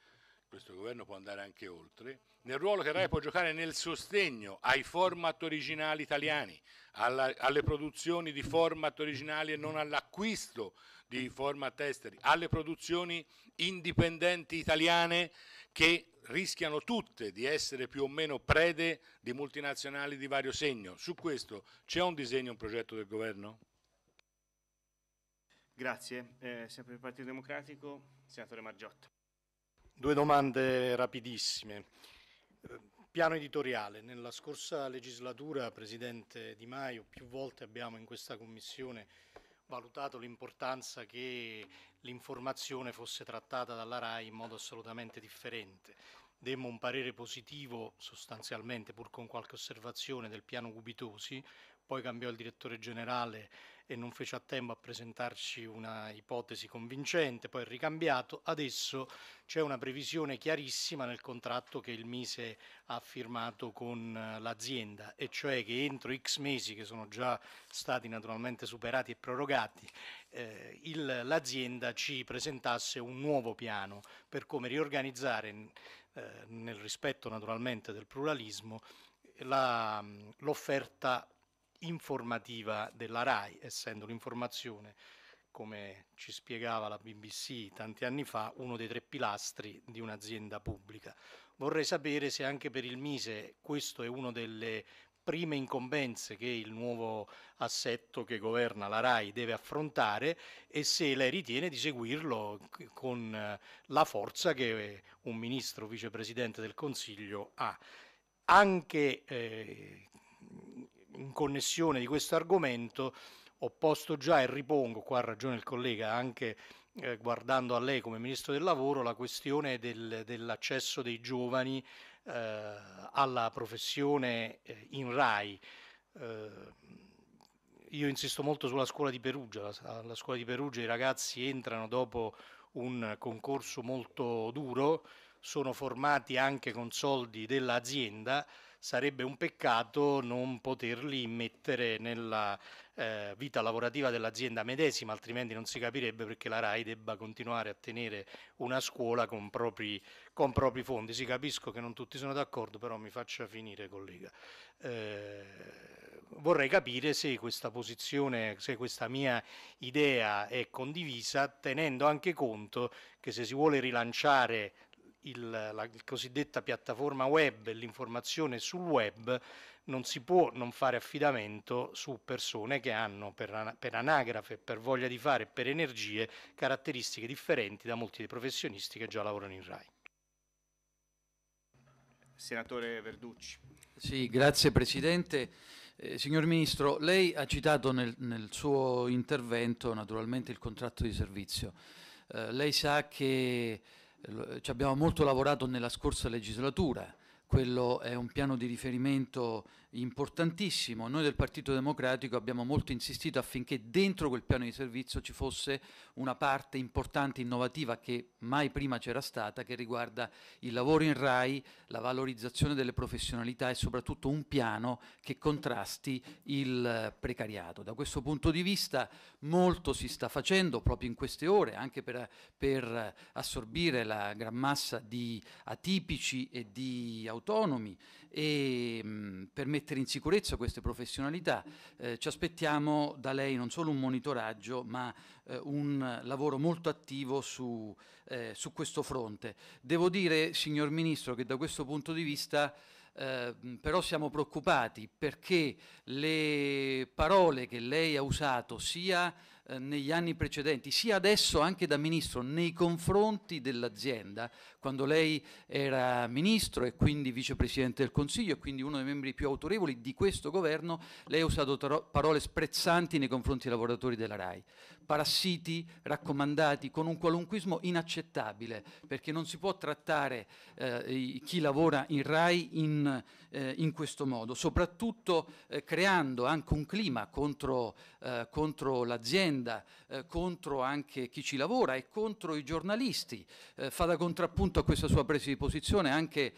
questo governo può andare anche oltre, nel ruolo che RAI può giocare nel sostegno ai format originali italiani, alla, alle produzioni di format originali e non all'acquisto di format esteri, alle produzioni indipendenti italiane che rischiano tutte di essere più o meno prede di multinazionali di vario segno. Su questo c'è un disegno, un progetto del governo? Grazie. Eh, sempre il Partito Democratico, Senatore Margiotto. Due domande rapidissime. Eh, piano editoriale. Nella scorsa legislatura, Presidente Di Maio, più volte abbiamo in questa Commissione valutato l'importanza che l'informazione fosse trattata dalla RAI in modo assolutamente differente. Demmo un parere positivo sostanzialmente, pur con qualche osservazione, del piano Gubitosi, poi cambiò il direttore generale e non fece a tempo a presentarci una ipotesi convincente, poi ricambiato. Adesso c'è una previsione chiarissima nel contratto che il Mise ha firmato con eh, l'azienda, e cioè che entro X mesi, che sono già stati naturalmente superati e prorogati, eh, il, l'azienda ci presentasse un nuovo piano per come riorganizzare, eh, nel rispetto naturalmente del pluralismo, la, l'offerta informativa della RAI, essendo l'informazione, come ci spiegava la BBC tanti anni fa, uno dei tre pilastri di un'azienda pubblica. Vorrei sapere se anche per il Mise questo è uno delle prime incombenze che il nuovo assetto che governa la RAI deve affrontare e se lei ritiene di seguirlo con eh, la forza che eh, un ministro vicepresidente del Consiglio ha. Anche eh, in connessione di questo argomento ho posto già e ripongo, qua ha ragione il collega, anche eh, guardando a lei come Ministro del Lavoro, la questione del, dell'accesso dei giovani eh, alla professione eh, in RAI. Eh, io insisto molto sulla scuola di Perugia, alla scuola di Perugia i ragazzi entrano dopo un concorso molto duro, sono formati anche con soldi dell'azienda, sarebbe un peccato non poterli mettere nella eh, vita lavorativa dell'azienda medesima, altrimenti non si capirebbe perché la RAI debba continuare a tenere una scuola con propri, con propri fondi. Si capisco che non tutti sono d'accordo, però mi faccia finire, collega. Eh, vorrei capire se questa posizione, se questa mia idea è condivisa, tenendo anche conto che se si vuole rilanciare il, la cosiddetta piattaforma web, l'informazione sul web, non si può non fare affidamento su persone che hanno per, per anagrafe, per voglia di fare, per energie, caratteristiche differenti da molti dei professionisti che già lavorano in RAI. Senatore Verducci. Sì, grazie Presidente. Eh, signor Ministro, lei ha citato nel, nel, suo intervento naturalmente il contratto di servizio. Eh, lei sa che eh, ci abbiamo molto lavorato nella scorsa legislatura, quello è un piano di riferimento importantissimo. Noi del Partito Democratico abbiamo molto insistito affinché dentro quel piano di servizio ci fosse una parte importante, innovativa, che mai prima c'era stata, che riguarda il lavoro in RAI, la valorizzazione delle professionalità e soprattutto un piano che contrasti il eh, precariato. Da questo punto di vista molto si sta facendo proprio in queste ore, anche per, per assorbire la gran massa di atipici e di autonomi e mh, mm, permettere mettere in sicurezza queste professionalità. Eh, ci aspettiamo da lei non solo un monitoraggio, ma eh, un lavoro molto attivo su, eh, su, questo fronte. Devo dire, signor Ministro, che da questo punto di vista ehm, però siamo preoccupati perché le parole che lei ha usato sia eh, negli anni precedenti, sia adesso anche da ministro, nei confronti dell'azienda, quando lei era ministro e quindi vicepresidente del Consiglio e quindi uno dei membri più autorevoli di questo governo, lei ha usato parole sprezzanti nei confronti dei lavoratori della RAI parassiti raccomandati, con un qualunquismo inaccettabile, perché non si può trattare eh, chi lavora in RAI in, eh, in questo modo, soprattutto eh, creando anche un clima contro, eh, contro l'azienda, eh, contro anche chi ci lavora e contro i giornalisti. Eh, fa da contrappunto a questa sua presa di posizione anche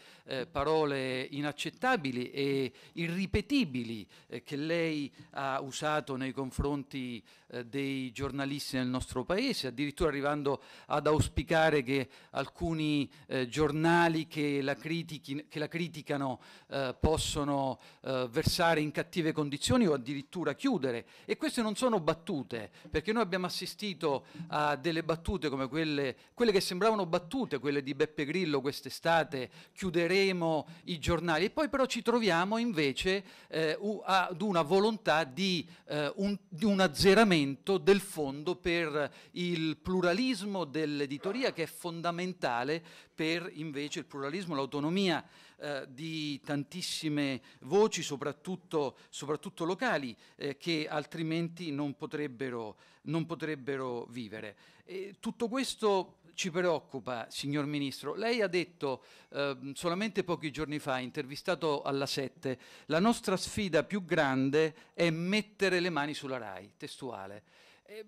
parole inaccettabili e irripetibili che lei ha usato nei confronti eh, dei giornalisti nel nostro paese, addirittura arrivando ad auspicare che alcuni eh, giornali che la, che la criticano eh, possono eh, versare in cattive condizioni o addirittura chiudere. E queste non sono battute, perché noi abbiamo assistito a delle battute come quelle, quelle che sembravano battute, quelle di Beppe Grillo quest'estate, chiuderemo i giornali, e poi però ci troviamo invece eh, ad una volontà di, un, di un azzeramento strumento del fondo per il pluralismo dell'editoria che è fondamentale per invece il pluralismo, l'autonomia eh, di tantissime voci, soprattutto, soprattutto locali, eh, che altrimenti non potrebbero, non potrebbero vivere. E tutto questo ci preoccupa, signor Ministro. Lei ha detto eh, solamente pochi giorni fa, intervistato alla 7, la nostra sfida più grande è mettere le mani sulla RAI, testuale. Eh,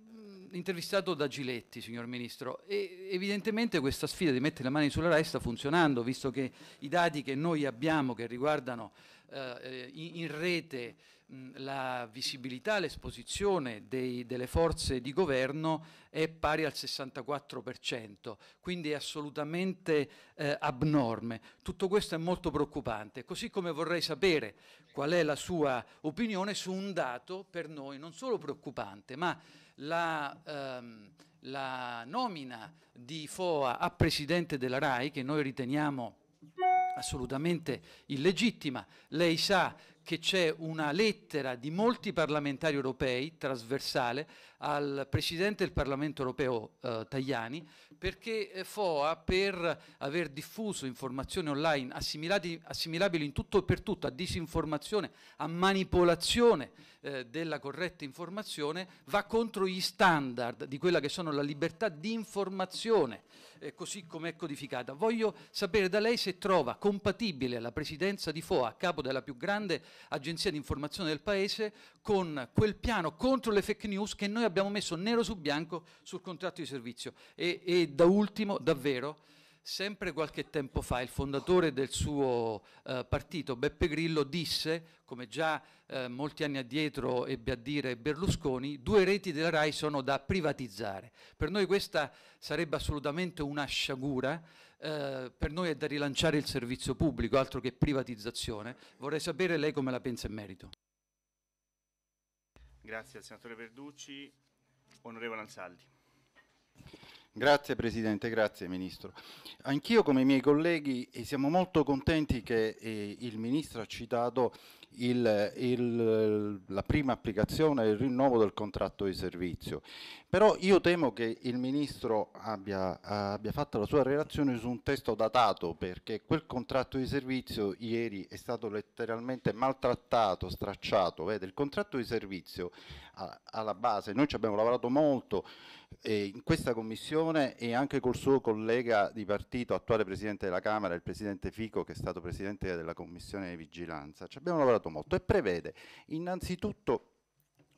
intervistato da Giletti, signor Ministro, e evidentemente questa sfida di mettere le mani sulla RAI sta funzionando, visto che i dati che noi abbiamo che riguardano eh, eh in, in rete la visibilità, l'esposizione delle forze di governo è pari al 64%, quindi è assolutamente eh, abnorme. Tutto questo è molto preoccupante, così come vorrei sapere qual è la sua opinione su un dato per noi non solo preoccupante, ma la, ehm, la nomina di Foa a presidente della RAI, che noi riteniamo assolutamente illegittima. Lei sa che c'è una lettera di molti parlamentari europei, trasversale, al Presidente del Parlamento europeo eh, Tajani, perché eh, FOA, per aver diffuso informazioni online assimilabili in tutto e per tutto a disinformazione, a manipolazione eh, della corretta informazione, va contro gli standard di quella che sono la libertà di informazione eh, così come è codificata. Voglio sapere da lei se trova compatibile la presidenza di FOA, a capo della più grande agenzia di informazione del Paese, con quel piano contro le fake news che noi abbiamo messo nero su bianco sul contratto di servizio. E, e da ultimo, davvero, Sempre qualche tempo fa il fondatore del suo eh, partito, Beppe Grillo, disse, come già eh, molti anni addietro ebbe a dire Berlusconi, due reti della RAI sono da privatizzare. Per noi questa sarebbe assolutamente una sciagura, eh, per noi è da rilanciare il servizio pubblico, altro che privatizzazione. Vorrei sapere lei come la pensa in merito. Grazie al senatore Verducci. Onorevole Ansaldi. Grazie Presidente, grazie Ministro. Anch'io come i miei colleghi siamo molto contenti che eh, il Ministro ha citato il, il, la prima applicazione, il rinnovo del contratto di servizio, però io temo che il Ministro abbia, abbia fatto la sua relazione su un testo datato perché quel contratto di servizio ieri è stato letteralmente maltrattato, stracciato. Vede, il contratto di servizio alla base, noi ci abbiamo lavorato molto eh, in questa commissione e anche col suo collega di partito, attuale Presidente della Camera, il Presidente Fico, che è stato Presidente della Commissione di Vigilanza, ci abbiamo lavorato molto e prevede innanzitutto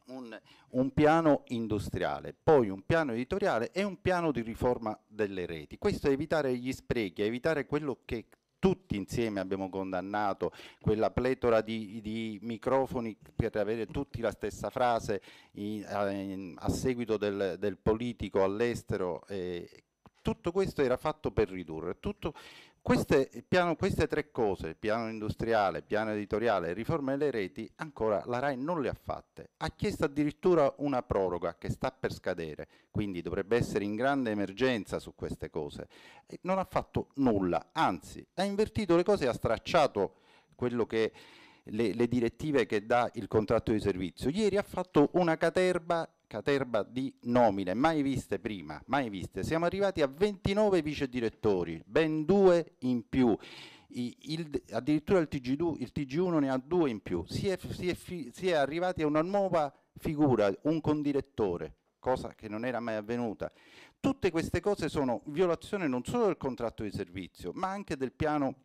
un, un, piano industriale, poi un piano editoriale e un piano di riforma delle reti. Questo è evitare gli sprechi, è evitare quello che tutti insieme abbiamo condannato quella pletora di, di microfoni per avere tutti la stessa frase in, a, in, a, seguito del, del politico all'estero. Eh, tutto questo era fatto per ridurre, tutto queste, piano, queste tre cose, piano industriale, piano editoriale, riforma delle reti, ancora la RAI non le ha fatte. Ha chiesto addirittura una proroga che sta per scadere, quindi dovrebbe essere in grande emergenza su queste cose. E non ha fatto nulla, anzi ha invertito le cose e ha stracciato quello che le, le direttive che dà il contratto di servizio. Ieri ha fatto una caterba caterba di nomine mai viste prima, mai viste. Siamo arrivati a 29 vice direttori, ben due in più. Il, il, addirittura il, TG2, il TG1 ne ha due in più. Si è, si, è fi, si è arrivati a una nuova figura, un condirettore, cosa che non era mai avvenuta. Tutte queste cose sono violazione non solo del contratto di servizio, ma anche del piano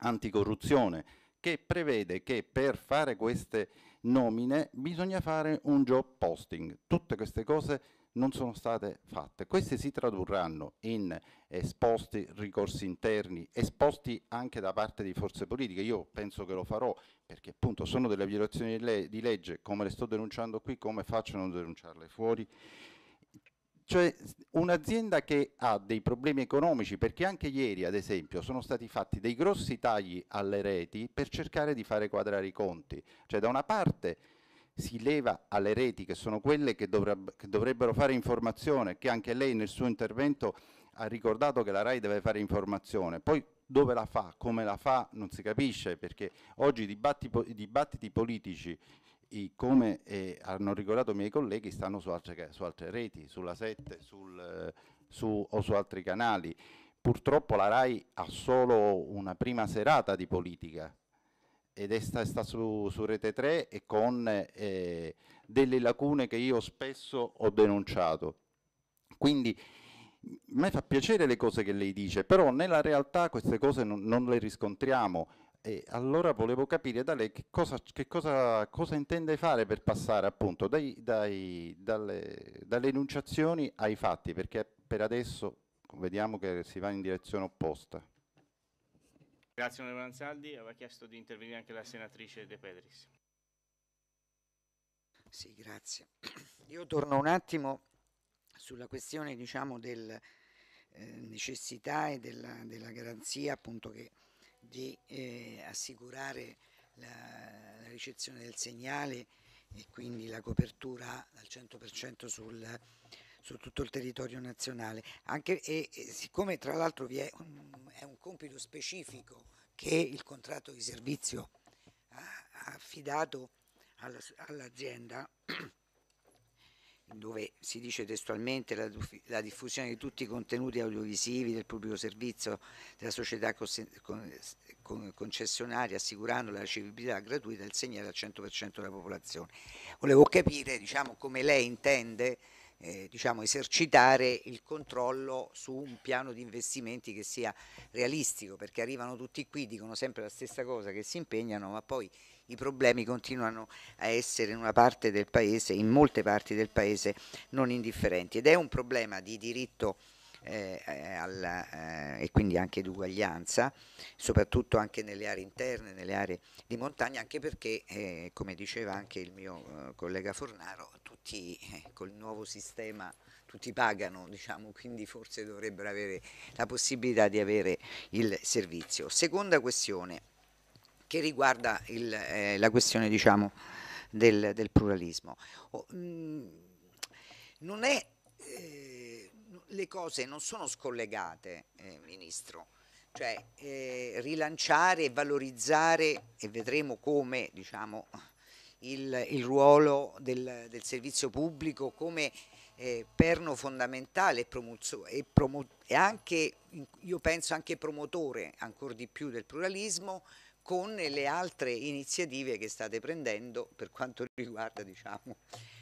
anticorruzione, che prevede che per fare queste nomine, bisogna fare un job posting. Tutte queste cose non sono state fatte. Queste si tradurranno in esposti ricorsi interni, esposti anche da parte di forze politiche. Io penso che lo farò perché appunto sono delle violazioni di, legge, come le sto denunciando qui, come faccio a non denunciarle fuori? Cioè un'azienda che ha dei problemi economici, perché anche ieri ad esempio sono stati fatti dei grossi tagli alle reti per cercare di fare quadrare i conti. Cioè da una parte si leva alle reti che sono quelle che, dovrebbe, che dovrebbero fare informazione, che anche lei nel suo intervento ha ricordato che la RAI deve fare informazione, poi dove la fa, come la fa non si capisce perché oggi i dibattiti, dibattiti politici i, come eh, hanno ricordato i miei colleghi, stanno su altre, su altre reti, sulla 7 sul, su, o su altri canali. Purtroppo la RAI ha solo una prima serata di politica ed è sta, sta su, su, Rete 3 e con eh, delle lacune che io spesso ho denunciato. Quindi a me fa piacere le cose che lei dice, però nella realtà queste cose non, non le riscontriamo e allora volevo capire da lei che cosa, che cosa, cosa intende fare per passare appunto dai, dai, dalle, dalle, enunciazioni ai fatti, perché per adesso vediamo che si va in direzione opposta. Grazie onorevole Anzaldi, aveva chiesto di intervenire anche la senatrice De Pedris. Sì, grazie. Io torno un attimo sulla questione diciamo del eh, necessità e della, della garanzia appunto che di eh, assicurare la, la, ricezione del segnale e quindi la copertura al 100% sul, su tutto il territorio nazionale. Anche, e, e siccome tra l'altro vi è un, è un, compito specifico che il contratto di servizio ha, ha affidato all'azienda, all dove si dice testualmente la, la, diffusione di tutti i contenuti audiovisivi del pubblico servizio della società concessionaria assicurando la ricevibilità gratuita del segnale al 100% della popolazione. Volevo capire diciamo, come lei intende eh, diciamo, esercitare il controllo su un piano di investimenti che sia realistico, perché arrivano tutti qui, dicono sempre la stessa cosa, che si impegnano, ma poi i problemi continuano a essere in una parte del paese, in molte parti del paese, non indifferenti. Ed è un problema di diritto eh, alla, eh, e quindi anche di uguaglianza, soprattutto anche nelle aree interne, nelle aree di montagna, anche perché, eh, come diceva anche il mio eh, collega Fornaro, tutti eh, col nuovo sistema tutti pagano, diciamo, quindi forse dovrebbero avere la possibilità di avere il servizio. Seconda questione, che riguarda il, eh, la questione diciamo, del, del, pluralismo. Oh, mh, non è, eh, le cose non sono scollegate, eh, Ministro, cioè eh, rilanciare e valorizzare, e vedremo come diciamo, il, il, ruolo del, del, servizio pubblico come eh, perno fondamentale e, e anche, io penso anche promotore ancora di più del pluralismo, con le altre iniziative che state prendendo per quanto riguarda diciamo,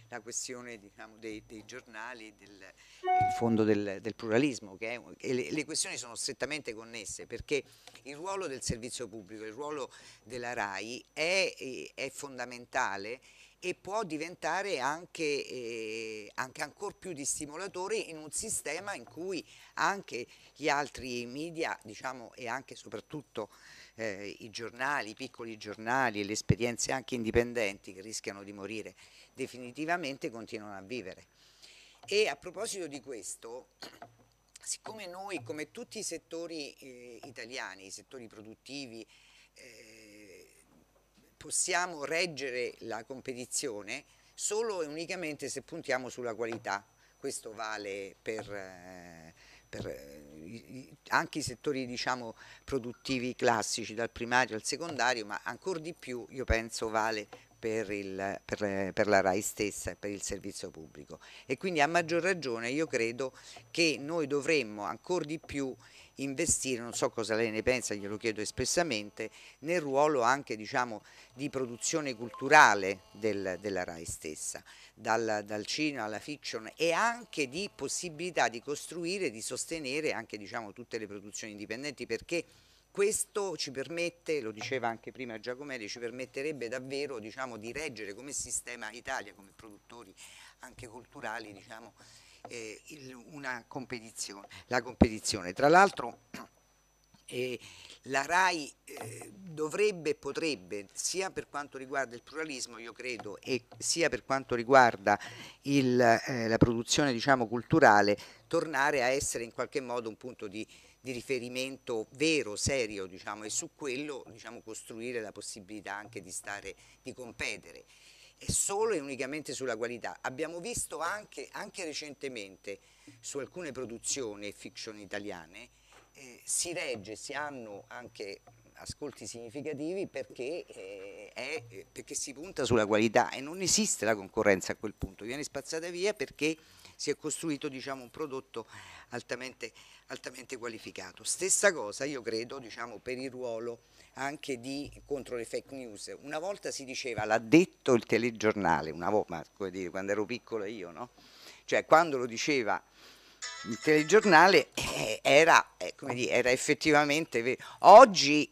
la questione diciamo, dei, dei, giornali del, il fondo del, del pluralismo. È, le, le, questioni sono strettamente connesse perché il ruolo del servizio pubblico, il ruolo della RAI è, è fondamentale e può diventare anche, eh, anche ancora più di stimolatore in un sistema in cui anche gli altri media diciamo, e anche soprattutto eh, i giornali, i piccoli giornali e le esperienze anche indipendenti che rischiano di morire definitivamente continuano a vivere. E a proposito di questo, siccome noi, come tutti i settori eh, italiani, i settori produttivi, eh, possiamo reggere la competizione solo e unicamente se puntiamo sulla qualità, questo vale per, eh, per eh, anche i settori diciamo, produttivi classici, dal primario al secondario, ma ancora di più io penso vale per, il, per, per, la RAI stessa e per il servizio pubblico e quindi a maggior ragione io credo che noi dovremmo ancora di più investire, non so cosa lei ne pensa, glielo chiedo espressamente, nel ruolo anche diciamo, di produzione culturale del, della RAI stessa, dal, dal, cinema alla fiction e anche di possibilità di costruire, di sostenere anche diciamo, tutte le produzioni indipendenti perché questo ci permette, lo diceva anche prima Giacomelli, ci permetterebbe davvero diciamo, di reggere come sistema Italia, come produttori anche culturali, diciamo, eh, il, una competizione, la competizione. Tra l'altro eh, la RAI eh, dovrebbe, potrebbe, sia per quanto riguarda il pluralismo, io credo, e sia per quanto riguarda il, eh, la produzione diciamo, culturale, tornare a essere in qualche modo un punto di, di riferimento vero, serio, diciamo, e su quello diciamo, costruire la possibilità anche di, stare, di competere è solo e unicamente sulla qualità. Abbiamo visto anche, anche recentemente su alcune produzioni fiction italiane eh, si regge, si hanno anche ascolti significativi perché, eh, è, perché si punta sulla qualità e non esiste la concorrenza a quel punto, viene spazzata via perché si è costruito diciamo, un prodotto altamente, altamente, qualificato. Stessa cosa io credo diciamo, per il ruolo anche di contro le fake news. Una volta si diceva l'ha detto il telegiornale, una volta, ma come dire, quando ero piccola io, no? Cioè quando lo diceva il telegiornale eh, era, eh, dire, era effettivamente oggi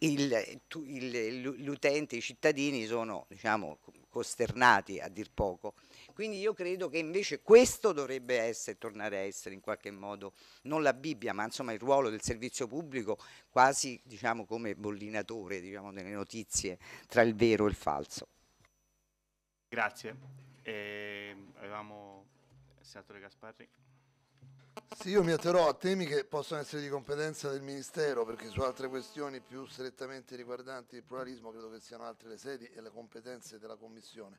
l'utente, i cittadini sono diciamo, costernati a dir poco quindi io credo che invece questo dovrebbe essere, tornare a essere in qualche modo, non la Bibbia, ma insomma il ruolo del servizio pubblico quasi diciamo, come bollinatore diciamo, delle notizie tra il vero e il falso. Grazie. Eh, avevamo il senatore Gasparri. Sì, io mi atterrò a temi che possono essere di competenza del Ministero, perché su altre questioni più strettamente riguardanti il pluralismo credo che siano altre le sedi e le competenze della Commissione.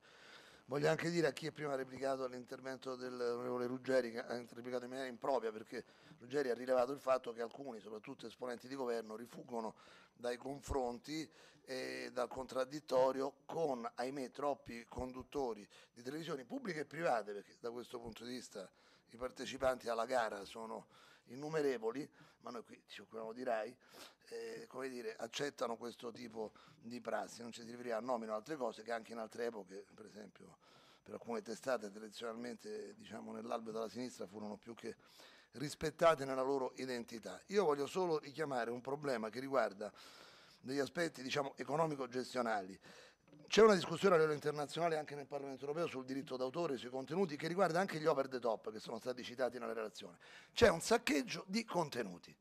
Voglio anche dire a chi è prima replicato all'intervento dell'onorevole Ruggeri, che ha replicato in maniera impropria, perché Ruggeri ha rilevato il fatto che alcuni, soprattutto esponenti di governo, rifuggono dai confronti e dal contraddittorio con, ahimè, troppi conduttori di televisioni pubbliche e private, perché da questo punto di vista i partecipanti alla gara sono innumerevoli, ma noi qui ci occupiamo di RAI, eh, come dire, accettano questo tipo di prassi, non ci si riferirà a nomino altre cose che anche in altre epoche, per esempio per alcune testate tradizionalmente diciamo, nell'albero della sinistra furono più che rispettate nella loro identità. Io voglio solo richiamare un problema che riguarda degli aspetti diciamo, economico-gestionali c'è una discussione a livello internazionale anche nel Parlamento europeo sul diritto d'autore, sui contenuti, che riguarda anche gli over the top che sono stati citati nella relazione. C'è un saccheggio di contenuti.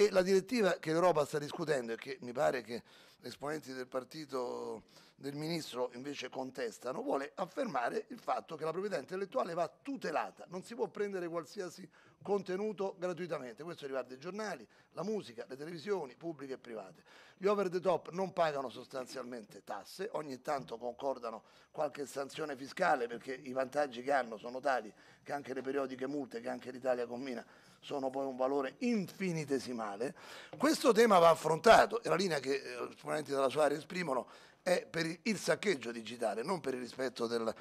E la direttiva che l'Europa sta discutendo e che mi pare che esponenti del partito del ministro invece contestano, vuole affermare il fatto che la proprietà intellettuale va tutelata, non si può prendere qualsiasi contenuto gratuitamente, questo riguarda i giornali, la musica, le televisioni pubbliche e private. Gli over the top non pagano sostanzialmente tasse, ogni tanto concordano qualche sanzione fiscale perché i vantaggi che hanno sono tali che anche le periodiche multe che anche l'Italia combina sono poi un valore infinitesimale, questo tema va affrontato e la linea che eh, esponenti della sua area esprimono è per il saccheggio digitale, non per il rispetto del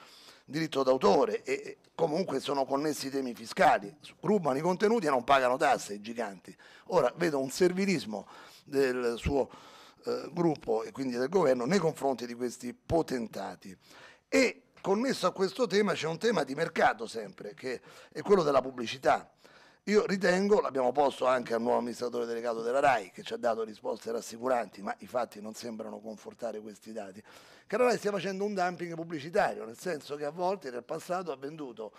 diritto d'autore e, e comunque sono connessi i temi fiscali, rubano i contenuti e non pagano tasse i giganti. Ora vedo un servilismo del suo eh, gruppo e quindi del governo nei confronti di questi potentati. E connesso a questo tema c'è un tema di mercato sempre, che è quello della pubblicità. Io ritengo, l'abbiamo posto anche al nuovo amministratore delegato della RAI, che ci ha dato risposte rassicuranti, ma i fatti non sembrano confortare questi dati, che la RAI stia facendo un dumping pubblicitario, nel senso che a volte nel passato ha venduto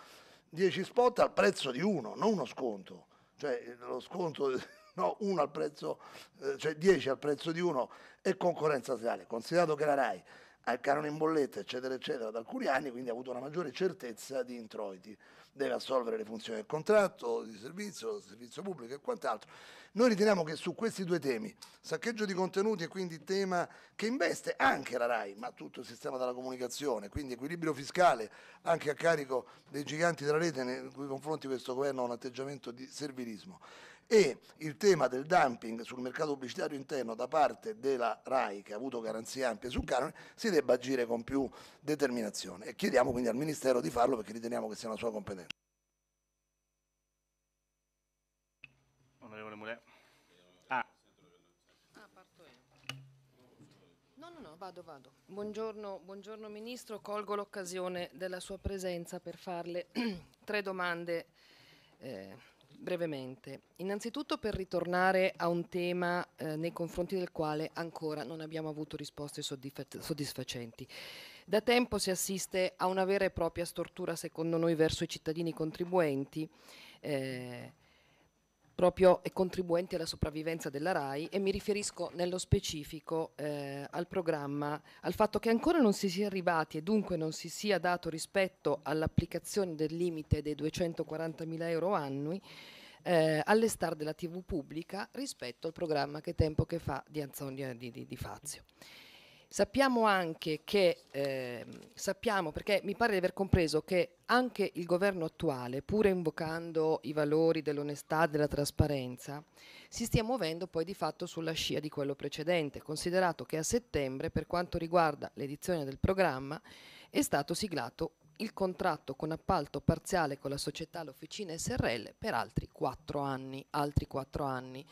10 spot al prezzo di uno, non uno sconto, cioè lo sconto no, uno al prezzo, eh, cioè 10 al prezzo di uno è concorrenza sleale. Considerato che la RAI ha il canone in bolletta, eccetera, eccetera, da alcuni anni, quindi ha avuto una maggiore certezza di introiti deve assolvere le funzioni del contratto, di servizio, servizio pubblico e quant'altro. Noi riteniamo che su questi due temi, saccheggio di contenuti e quindi tema che investe anche la RAI, ma tutto il sistema della comunicazione, quindi equilibrio fiscale anche a carico dei giganti della rete nei cui confronti questo governo ha un atteggiamento di servilismo e il tema del dumping sul mercato pubblicitario interno da parte della RAI, che ha avuto garanzie ampie sul canone, si debba agire con più determinazione e chiediamo quindi al Ministero di farlo perché riteniamo che sia una sua competenza. Onorevole Mulè. Ah. Ah. No, no, no, vado, vado. Buongiorno, buongiorno Ministro, colgo l'occasione della sua presenza per farle tre domande eh, brevemente. Innanzitutto per ritornare a un tema eh, nei confronti del quale ancora non abbiamo avuto risposte soddisfac- soddisfacenti. Da tempo si assiste a una vera e propria stortura, secondo noi, verso i cittadini contribuenti. Eh, proprio è contribuente alla sopravvivenza della RAI e mi riferisco nello specifico eh, al programma, al fatto che ancora non si sia arrivati e dunque non si sia dato rispetto all'applicazione del limite dei 240.000 euro annui eh, alle star della TV pubblica rispetto al programma Che tempo che fa di, Anzoni, di, di, di Fazio. Sappiamo anche che, eh, sappiamo perché mi pare di aver compreso che anche il governo attuale, pur invocando i valori dell'onestà, e della trasparenza, si stia muovendo poi di fatto sulla scia di quello precedente, considerato che a settembre, per quanto riguarda l'edizione del programma, è stato siglato il contratto con appalto parziale con la società L'Officina SRL per altri quattro anni. Altri quattro anni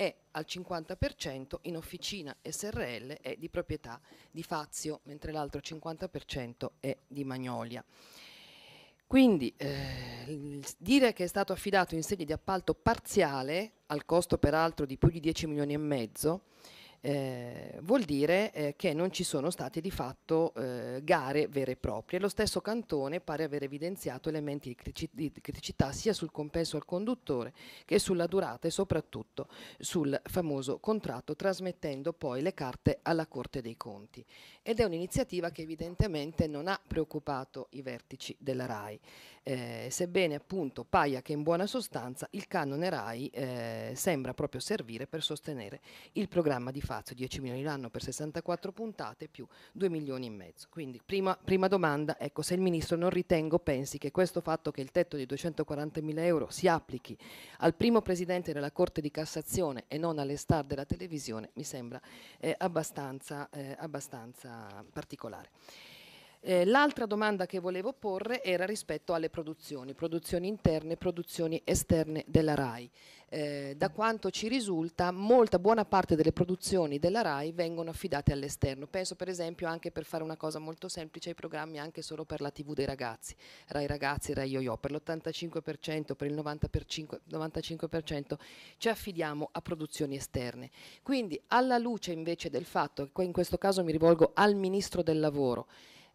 e al 50% in officina SRL è di proprietà di Fazio, mentre l'altro 50% è di Magnolia. Quindi eh, dire che è stato affidato in sede di appalto parziale, al costo peraltro di più di 10 milioni e mezzo, eh, vuol dire eh, che non ci sono state di fatto eh, gare vere e proprie. Lo stesso Cantone pare aver evidenziato elementi di, critici- di criticità sia sul compenso al conduttore che sulla durata e soprattutto sul famoso contratto, trasmettendo poi le carte alla Corte dei Conti ed è un'iniziativa che evidentemente non ha preoccupato i vertici della RAI, eh, sebbene appunto paia che in buona sostanza il canone RAI eh, sembra proprio servire per sostenere il programma di Fazio, 10 milioni l'anno per 64 puntate più 2 milioni e mezzo. Quindi prima, prima domanda, ecco, se il Ministro non ritengo, pensi che questo fatto che il tetto di 240 mila euro si applichi al primo Presidente della Corte di Cassazione e non alle star della televisione, mi sembra eh, abbastanza, eh, abbastanza particolare. Eh, l'altra domanda che volevo porre era rispetto alle produzioni, produzioni interne e produzioni esterne della RAI. Eh, da quanto ci risulta, molta buona parte delle produzioni della RAI vengono affidate all'esterno. Penso per esempio anche per fare una cosa molto semplice ai programmi anche solo per la TV dei ragazzi, RAI Ragazzi, RAI Yo-Yo, per l'85%, per il 90%, 95% ci affidiamo a produzioni esterne. Quindi alla luce invece del fatto, che in questo caso mi rivolgo al Ministro del Lavoro,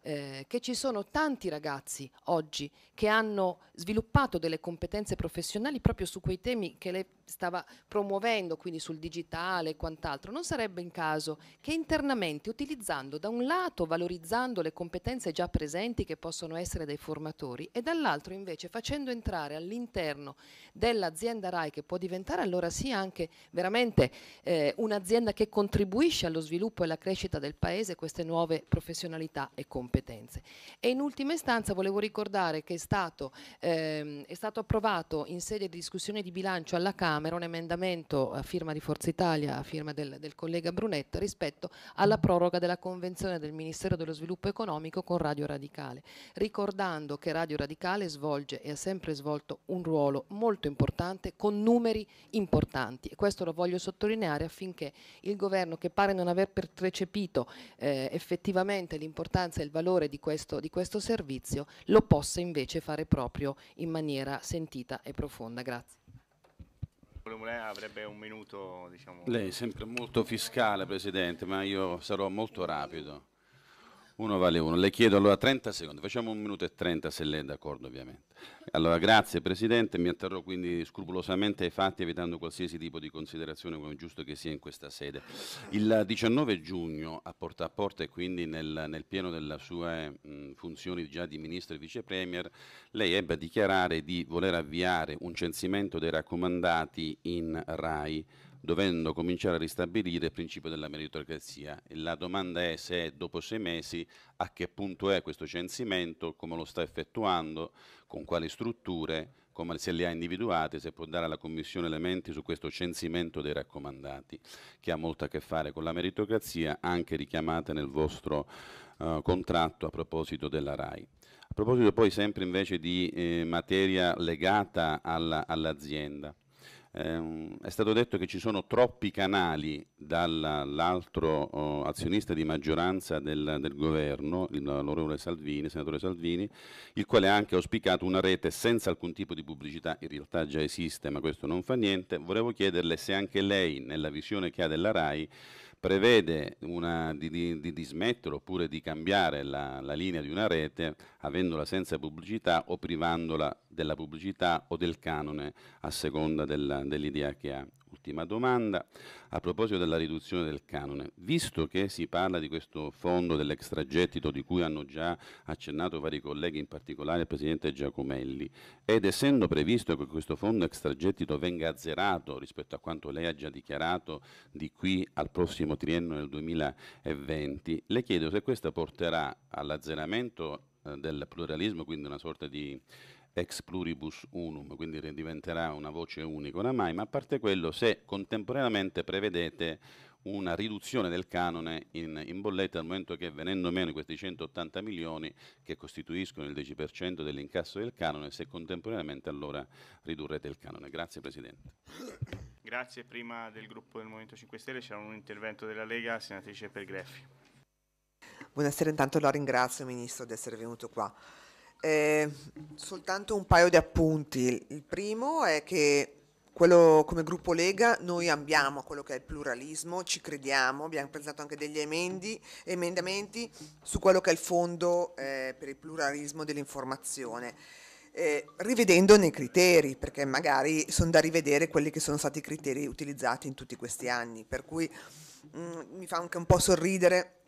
eh, che ci sono tanti ragazzi oggi che hanno sviluppato delle competenze professionali proprio su quei temi che lei stava promuovendo quindi sul digitale e quant'altro, non sarebbe in caso che internamente utilizzando da un lato valorizzando le competenze già presenti che possono essere dei formatori e dall'altro invece facendo entrare all'interno dell'azienda RAI che può diventare allora sì anche veramente eh, un'azienda che contribuisce allo sviluppo e alla crescita del paese queste nuove professionalità e competenze. E in ultima istanza volevo ricordare che è stato, ehm, è stato approvato in sede di discussione di bilancio alla Camera Camera un emendamento a firma di Forza Italia, a firma del, del collega Brunetta, rispetto alla proroga della convenzione del Ministero dello Sviluppo Economico con Radio Radicale, ricordando che Radio Radicale svolge e ha sempre svolto un ruolo molto importante con numeri importanti e questo lo voglio sottolineare affinché il governo che pare non aver percepito eh, effettivamente l'importanza e il valore di questo, di questo servizio lo possa invece fare proprio in maniera sentita e profonda. Grazie avrebbe un minuto, diciamo. Lei è sempre molto fiscale, Presidente, ma io sarò molto rapido. Uno vale uno. Le chiedo allora 30 secondi, facciamo un minuto e 30 se lei è d'accordo ovviamente. Allora grazie Presidente, mi atterrò quindi scrupolosamente ai fatti evitando qualsiasi tipo di considerazione come giusto che sia in questa sede. Il 19 giugno a Porta a Porta e quindi nel, nel pieno delle sue mh, funzioni già di Ministro e Vice Premier, lei ebbe a dichiarare di voler avviare un censimento dei raccomandati in RAI dovendo cominciare a ristabilire il principio della meritocrazia. E la domanda è se dopo sei mesi a che punto è questo censimento, come lo sta effettuando, con quali strutture, come se le ha individuate, se può dare alla Commissione elementi su questo censimento dei raccomandati, che ha molto a che fare con la meritocrazia, anche richiamata nel vostro eh, contratto a proposito della RAI. A proposito poi sempre invece di eh, materia legata all'azienda. Ehm, è stato detto che ci sono troppi canali dall'altro oh, azionista di maggioranza del, del governo, l'onorevole Salvini, senatore Salvini, il quale ha anche auspicato una rete senza alcun tipo di pubblicità, in realtà già esiste ma questo non fa niente. Volevo chiederle se anche lei, nella visione che ha della RAI, prevede una, di, di, di, dismettere oppure di cambiare la, la, linea di una rete avendola senza pubblicità o privandola della pubblicità o del canone a seconda dell'idea dell che ha Ultima domanda a proposito della riduzione del canone. Visto che si parla di questo fondo dell'extragettito di cui hanno già accennato vari colleghi, in particolare il Presidente Giacomelli, ed essendo previsto che questo fondo extragettito venga azzerato rispetto a quanto lei ha già dichiarato di qui al prossimo triennio nel 2020, le chiedo se questo porterà all'azzeramento eh, del pluralismo, quindi una sorta di ex pluribus unum, quindi diventerà una voce unica oramai, ma a parte quello, se contemporaneamente prevedete una riduzione del canone in, in, bolletta al momento che venendo meno questi 180 milioni che costituiscono il 10% dell'incasso del canone, se contemporaneamente allora ridurrete il canone. Grazie Presidente. Grazie, prima del gruppo del Movimento 5 Stelle c'era un intervento della Lega, senatrice Pergreffi. Buonasera, intanto la ringrazio Ministro di essere venuto qua. Eh, soltanto un paio di appunti. Il primo è che quello, come gruppo Lega noi ambiamo quello che è il pluralismo, ci crediamo, abbiamo presentato anche degli emendi, emendamenti su quello che è il fondo eh, per il pluralismo dell'informazione. Eh, rivedendone i criteri, perché magari sono da rivedere quelli che sono stati i criteri utilizzati in tutti questi anni, per cui mh, mm, mi fa anche un po' sorridere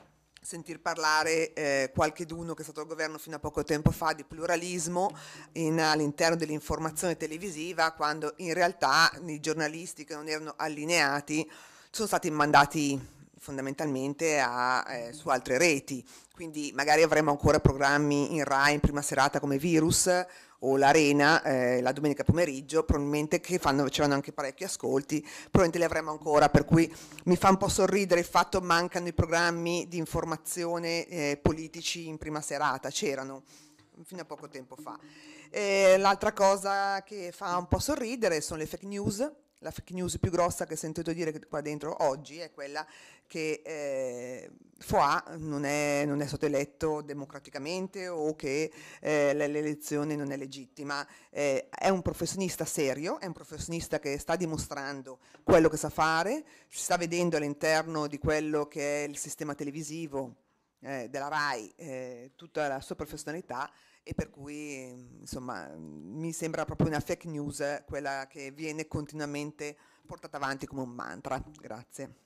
sentir parlare eh, qualcheduno che è stato al governo fino a poco tempo fa di pluralismo in, all'interno dell'informazione televisiva, quando in realtà i giornalisti che non erano allineati sono stati mandati fondamentalmente a, eh, su altre reti. Quindi magari avremo ancora programmi in RAI in prima serata come Virus o l'Arena eh, la domenica pomeriggio, probabilmente che fanno, ci vanno anche parecchi ascolti, probabilmente li avremo ancora, per cui mi fa un po' sorridere il fatto che mancano i programmi di informazione eh, politici in prima serata, c'erano fino a poco tempo fa. E l'altra cosa che fa un po' sorridere sono le fake news, la fake news più grossa che ho sentito dire qua dentro oggi è quella che eh, Foa non è, non è, stato eletto democraticamente o che eh, l'elezione non è legittima. Eh, è un professionista serio, è un professionista che sta dimostrando quello che sa fare, si sta vedendo all'interno di quello che è il sistema televisivo eh, della RAI, eh, tutta la sua professionalità e per cui insomma, mi sembra proprio una fake news quella che viene continuamente portata avanti come un mantra. Grazie.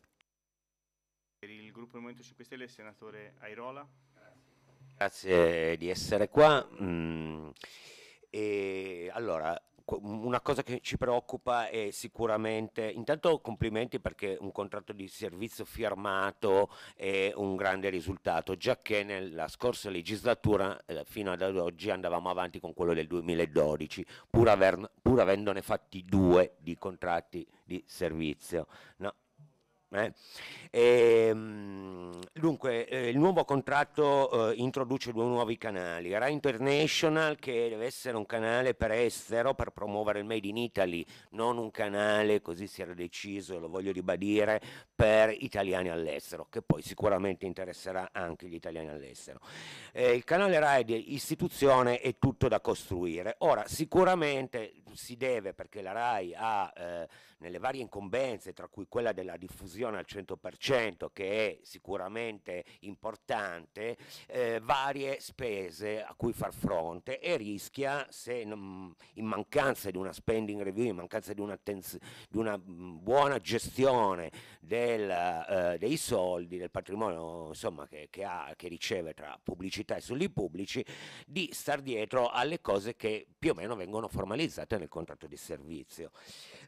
Per il gruppo del Movimento 5 Stelle, senatore Airola. Grazie, di essere qua. Mm, allora, una cosa che ci preoccupa è sicuramente, intanto complimenti perché un contratto di servizio firmato è un grande risultato, già che nella scorsa legislatura eh, fino ad oggi andavamo avanti con quello del 2012, pur, aver, pur avendone fatti due di contratti di servizio. No? Eh? E, ehm, dunque, eh, il nuovo contratto eh, introduce due nuovi canali, Rai International che deve essere un canale per estero per promuovere il Made in Italy, non un canale, così si era deciso, lo voglio ribadire, per italiani all'estero, che poi sicuramente interesserà anche gli italiani all'estero. Eh, il canale Rai di istituzione è tutto da costruire. Ora, sicuramente si deve, perché la Rai ha eh, nelle varie incombenze, tra cui quella della diffusione, inclusione al 100%, che è sicuramente importante, eh, varie spese a cui far fronte e rischia, se non, in mancanza di una spending review, in mancanza di, di una mm, buona gestione del, eh, dei soldi, del patrimonio insomma, che, che, ha, che riceve tra pubblicità e soldi pubblici, di star dietro alle cose che più o meno vengono formalizzate nel contratto di servizio.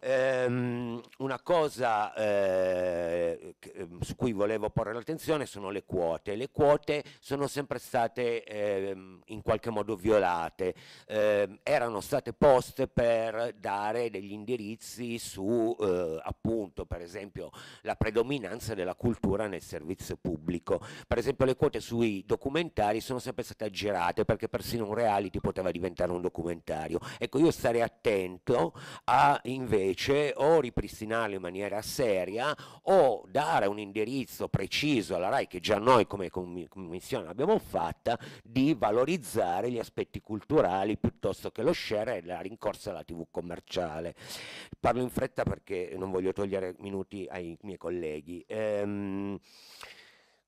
Ehm, una cosa eh, eh, eh, su cui volevo porre l'attenzione sono le quote. Le quote sono sempre state eh, in qualche modo violate, eh, erano state poste per dare degli indirizzi su eh, appunto per esempio la predominanza della cultura nel servizio pubblico. Per esempio le quote sui documentari sono sempre state aggirate perché persino un reality poteva diventare un documentario. Ecco, io starei attento a invece o ripristinarlo in maniera seria o o dare un indirizzo preciso alla RAI, che già noi come commissione abbiamo fatta, di valorizzare gli aspetti culturali piuttosto che lo share e la rincorsa alla TV commerciale. Parlo in fretta perché non voglio togliere minuti ai miei colleghi. Ehm,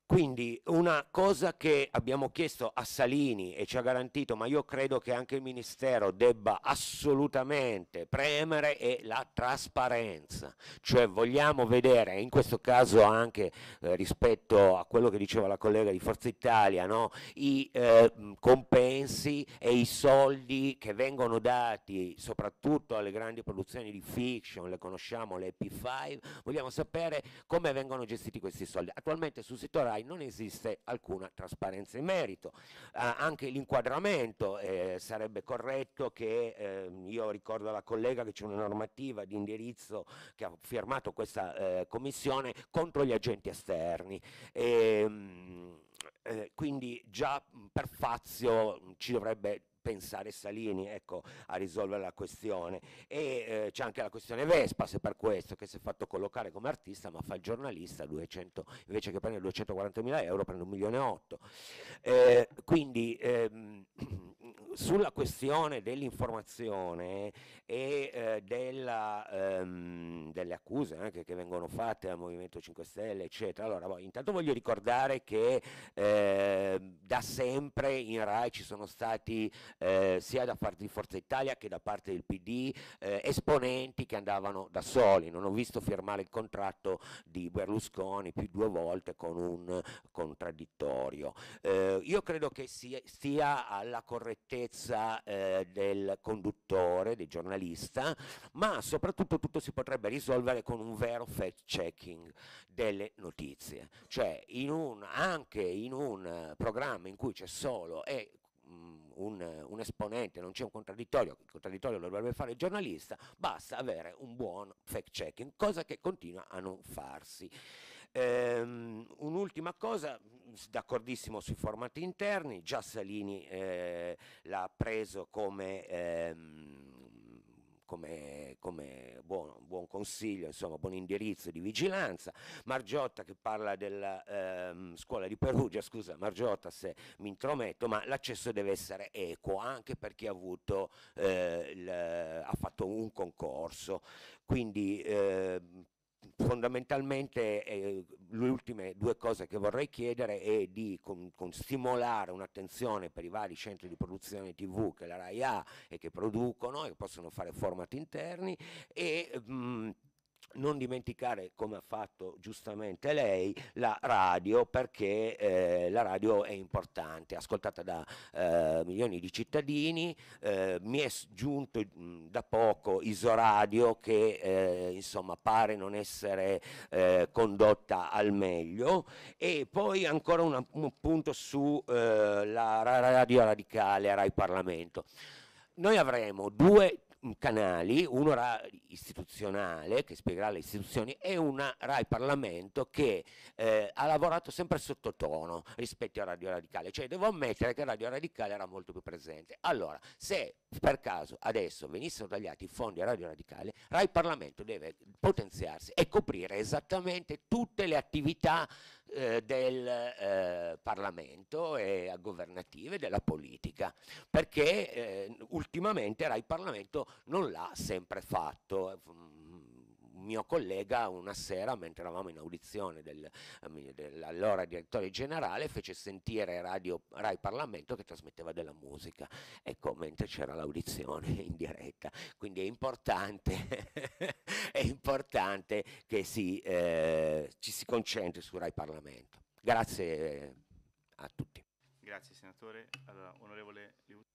quindi una cosa che abbiamo chiesto a Salini e ci ha garantito, ma io credo che anche il Ministero debba assolutamente premere, è la trasparenza. Cioè vogliamo vedere, in questo caso anche eh, rispetto a quello che diceva la collega di Forza Italia, no? i eh, compensi e i soldi che vengono dati soprattutto alle grandi produzioni di fiction, le conosciamo, le P5, vogliamo sapere come vengono gestiti questi soldi. Attualmente sul settore non esiste alcuna trasparenza in merito. Ah, anche l'inquadramento eh, sarebbe corretto che eh, io ricordo alla collega che c'è una normativa di indirizzo che ha firmato questa eh, commissione contro gli agenti esterni. E, ehm, mh, eh, quindi già per Fazio ci dovrebbe pensare Salini ecco, a risolvere la questione. E eh, c'è anche la questione Vespa se per questo, che si è fatto collocare come artista ma fa il giornalista, 200, invece che prendere 240.000 euro prende 1 milione e 8. Eh, quindi ehm, sulla questione dell'informazione e eh, della, ehm, delle accuse anche eh, che vengono fatte al Movimento 5 Stelle, eccetera, allora boh, intanto voglio ricordare che eh, da sempre in RAI ci sono stati eh, sia da parte di Forza Italia che da parte del PD, eh, esponenti che andavano da soli. Non ho visto firmare il contratto di Berlusconi più due volte con un contraddittorio. Eh, io credo che sia, sia alla correttezza eh, del conduttore, del giornalista, ma soprattutto tutto si potrebbe risolvere con un vero fact checking delle notizie. Cioè in un, anche in un programma in cui c'è solo e un, un esponente, non c'è un contraddittorio, il contraddittorio lo dovrebbe fare il giornalista, basta avere un buon fact checking, cosa che continua a non farsi. Ehm, un'ultima cosa, d'accordissimo sui formati interni, già Salini eh, l'ha preso come... Ehm, come, come buon, buon, consiglio, insomma buon indirizzo di vigilanza, Margiotta che parla della ehm, scuola di Perugia, scusa Margiotta se mi intrometto, ma l'accesso deve essere equo anche per chi ha, avuto, eh, l, ha fatto un concorso, quindi eh, fondamentalmente eh, le ultime due cose che vorrei chiedere è di con, con stimolare un'attenzione per i vari centri di produzione TV che la RAI ha e che producono e possono fare format interni e mh, mm, non dimenticare, come ha fatto giustamente lei, la radio perché eh, la radio è importante, ascoltata da eh, milioni di cittadini, eh, mi è giunto mh, da poco Isoradio che eh, insomma pare non essere eh, condotta al meglio e poi ancora un, punto sulla eh, radio radicale Rai Parlamento noi avremo due canali, uno RAI istituzionale che spiegherà le istituzioni e una RAI Parlamento che eh, ha lavorato sempre sottotono rispetto a Radio Radicale, cioè devo ammettere che Radio Radicale era molto più presente. Allora, se per caso adesso venissero tagliati i fondi a Radio Radicale, RAI Parlamento deve potenziarsi e coprire esattamente tutte le attività eh, del eh, Parlamento e governative della politica, perché eh, ultimamente il Parlamento non l'ha sempre fatto. Mm, mio collega una sera mentre eravamo in audizione del, eh, dell'allora direttore generale fece sentire radio, Rai Parlamento che trasmetteva della musica, ecco, mentre c'era l'audizione in diretta. Quindi è importante, è importante che si, eh, ci si concentri su Rai Parlamento. Grazie a tutti. Grazie senatore. Allora, onorevole Liuzzi.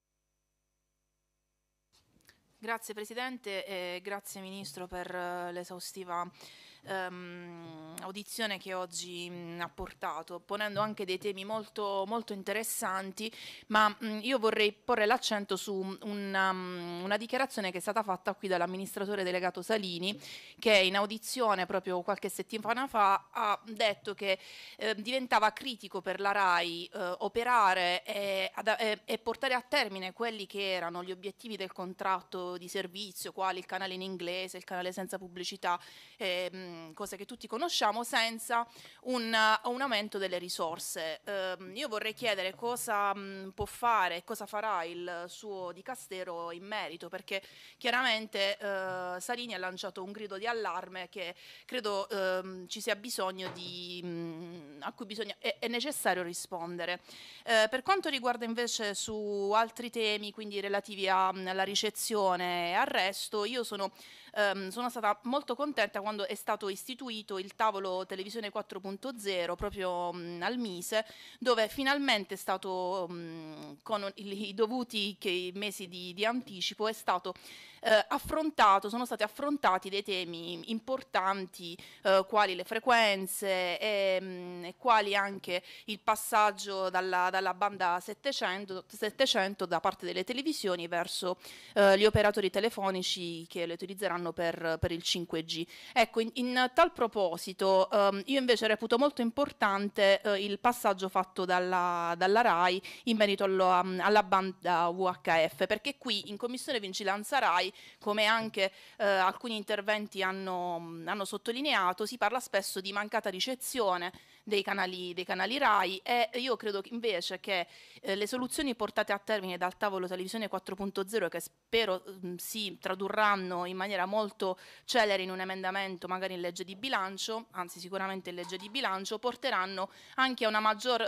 Grazie Presidente e grazie Ministro per eh, l'esaustiva um, audizione che oggi mh, ha portato, ponendo anche dei temi molto, molto interessanti, ma mh, io vorrei porre l'accento su una, una, dichiarazione che è stata fatta qui dall'amministratore delegato Salini, che in audizione proprio qualche settimana fa ha detto che eh, diventava critico per la RAI eh, operare e, ad, e, e portare a termine quelli che erano gli obiettivi del contratto di servizio, quali il canale in inglese, il canale senza pubblicità. Eh, cose che tutti conosciamo, senza un, eh, un aumento delle risorse. Eh, io vorrei chiedere cosa mh, può fare e cosa farà il suo dicastero in merito, perché chiaramente eh, Salini ha lanciato un grido di allarme che credo ehm, ci sia bisogno di, mh, a cui bisogna, è, è necessario rispondere. Eh, per quanto riguarda invece su altri temi, quindi relativi a, alla ricezione e arresto, io sono ehm, sono stata molto contenta quando è stato istituito il tavolo televisione 4.0 proprio mh, al Mise, dove finalmente è stato, mh, con i, i dovuti che, mesi di, di, anticipo, è stato eh, affrontato, sono stati affrontati dei temi importanti, eh, quali le frequenze e, mh, e, quali anche il passaggio dalla, dalla banda 700, 700, da parte delle televisioni verso eh, gli operatori telefonici che le utilizzeranno faranno per, per il 5G. Ecco, in, in tal proposito ehm, io invece reputo molto importante eh, il passaggio fatto dalla, dalla RAI in merito allo, ehm, alla banda UHF, perché qui in Commissione Vigilanza RAI, come anche eh, alcuni interventi hanno, hanno sottolineato, si parla spesso di mancata ricezione dei canali, dei canali RAI e io credo che invece che eh, le soluzioni portate a termine dal tavolo televisione 4.0 che spero mh, mm, si tradurranno in maniera molto celere in un emendamento magari in legge di bilancio, anzi sicuramente in legge di bilancio, porteranno anche a una maggior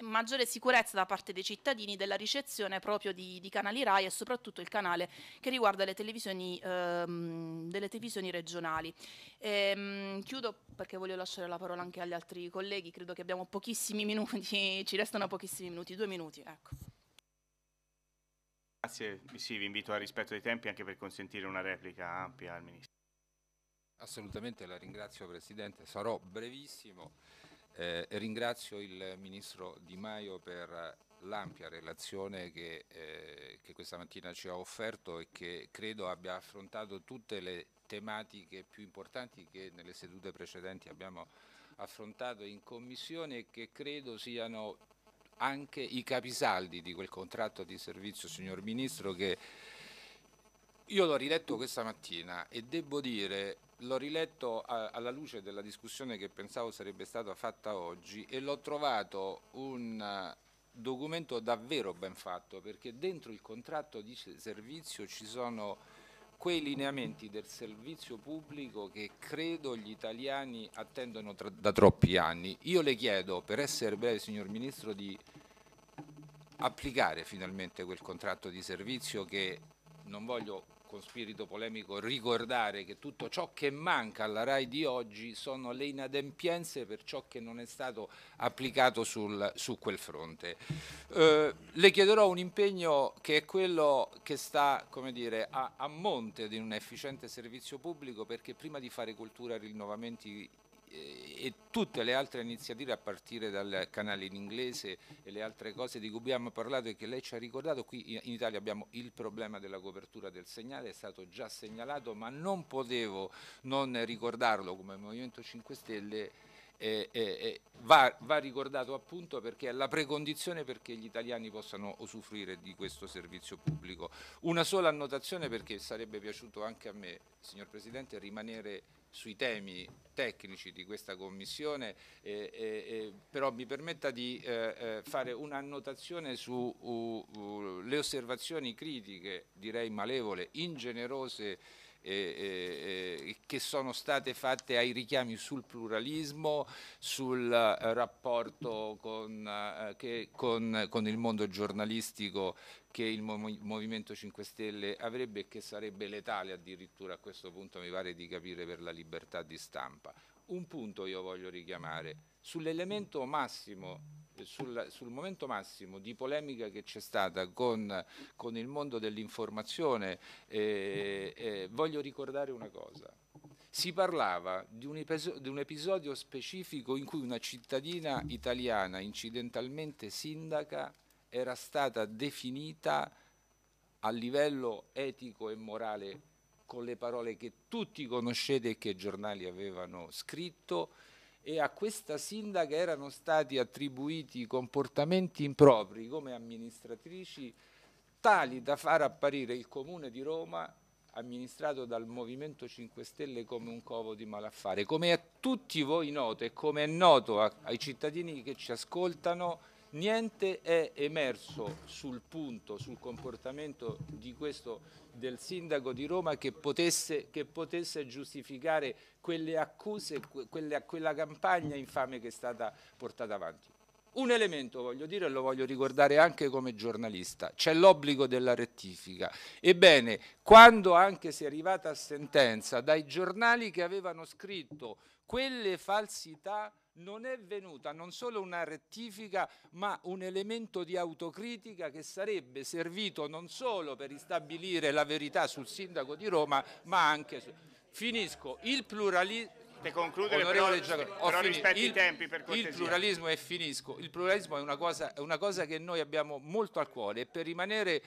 maggiore sicurezza da parte dei cittadini della ricezione proprio di, di canali RAI e soprattutto il canale che riguarda le televisioni, ehm, delle televisioni regionali. Ehm, chiudo perché voglio lasciare la parola anche agli altri colleghi, credo che abbiamo pochissimi minuti, ci restano pochissimi minuti, due minuti. Ecco. Grazie, sì, vi invito al rispetto dei tempi anche per consentire una replica ampia al Ministro. Assolutamente, la ringrazio Presidente, sarò brevissimo. Eh, ringrazio il Ministro Di Maio per l'ampia relazione che, eh, che, questa mattina ci ha offerto e che credo abbia affrontato tutte le tematiche più importanti che nelle sedute precedenti abbiamo affrontato in Commissione e che credo siano anche i capisaldi di quel contratto di servizio, signor Ministro, che io l'ho riletto questa mattina e devo dire l'ho riletto a, alla luce della discussione che pensavo sarebbe stata fatta oggi e l'ho trovato un eh, documento davvero ben fatto perché dentro il contratto di servizio ci sono quei lineamenti del servizio pubblico che credo gli italiani attendono tra, da troppi anni. Io le chiedo, per essere breve signor Ministro, di applicare finalmente quel contratto di servizio che non voglio con spirito polemico ricordare che tutto ciò che manca alla RAI di oggi sono le inadempienze per ciò che non è stato applicato sul, su quel fronte. Eh, le chiederò un impegno che è quello che sta come dire, a, a monte di un efficiente servizio pubblico perché prima di fare cultura rinnovamenti e tutte le altre iniziative a partire dal canale in inglese e le altre cose di cui abbiamo parlato e che lei ci ha ricordato, qui in Italia abbiamo il problema della copertura del segnale, è stato già segnalato ma non potevo non ricordarlo come Movimento 5 Stelle eh, eh, va, va, ricordato appunto perché è la precondizione perché gli italiani possano usufruire di questo servizio pubblico. Una sola annotazione perché sarebbe piaciuto anche a me, signor Presidente, rimanere sui temi tecnici di questa commissione, eh, però mi permetta di eh, eh, fare un'annotazione sulle uh, uh, osservazioni critiche, direi malevole, ingenerose, eh, che sono state fatte ai richiami sul pluralismo, sul eh, rapporto con, eh, che, con, con il mondo giornalistico che il Movimento 5 Stelle avrebbe e che sarebbe letale addirittura a questo punto mi pare di capire per la libertà di stampa. Un punto io voglio richiamare sull'elemento massimo sul, sul, momento massimo di polemica che c'è stata con, con il mondo dell'informazione, eh, eh, voglio ricordare una cosa. Si parlava di un, di un episodio specifico in cui una cittadina italiana, incidentalmente sindaca, era stata definita a livello etico e morale con le parole che tutti conoscete e che i giornali avevano scritto, e a questa sindaca erano stati attribuiti comportamenti impropri come amministratrici tali da far apparire il comune di Roma amministrato dal Movimento 5 Stelle come un covo di malaffare. Come a tutti voi noto e come è noto ai cittadini che ci ascoltano, niente è emerso sul punto, sul comportamento questo, del sindaco di Roma che potesse, che potesse giustificare quelle accuse, quelle, quella campagna infame che è stata portata avanti. Un elemento voglio dire e lo voglio ricordare anche come giornalista, c'è l'obbligo della rettifica. Ebbene, quando anche si è arrivata a sentenza dai giornali che avevano scritto quelle falsità non è venuta non solo una rettifica ma un elemento di autocritica che sarebbe servito non solo per ristabilire la verità sul sindaco di Roma ma anche su... finisco il pluralismo concludere però, però rispetti il, i tempi per cortesia. Il pluralismo è finisco, il pluralismo è una, cosa, è una cosa che noi abbiamo molto al cuore e per rimanere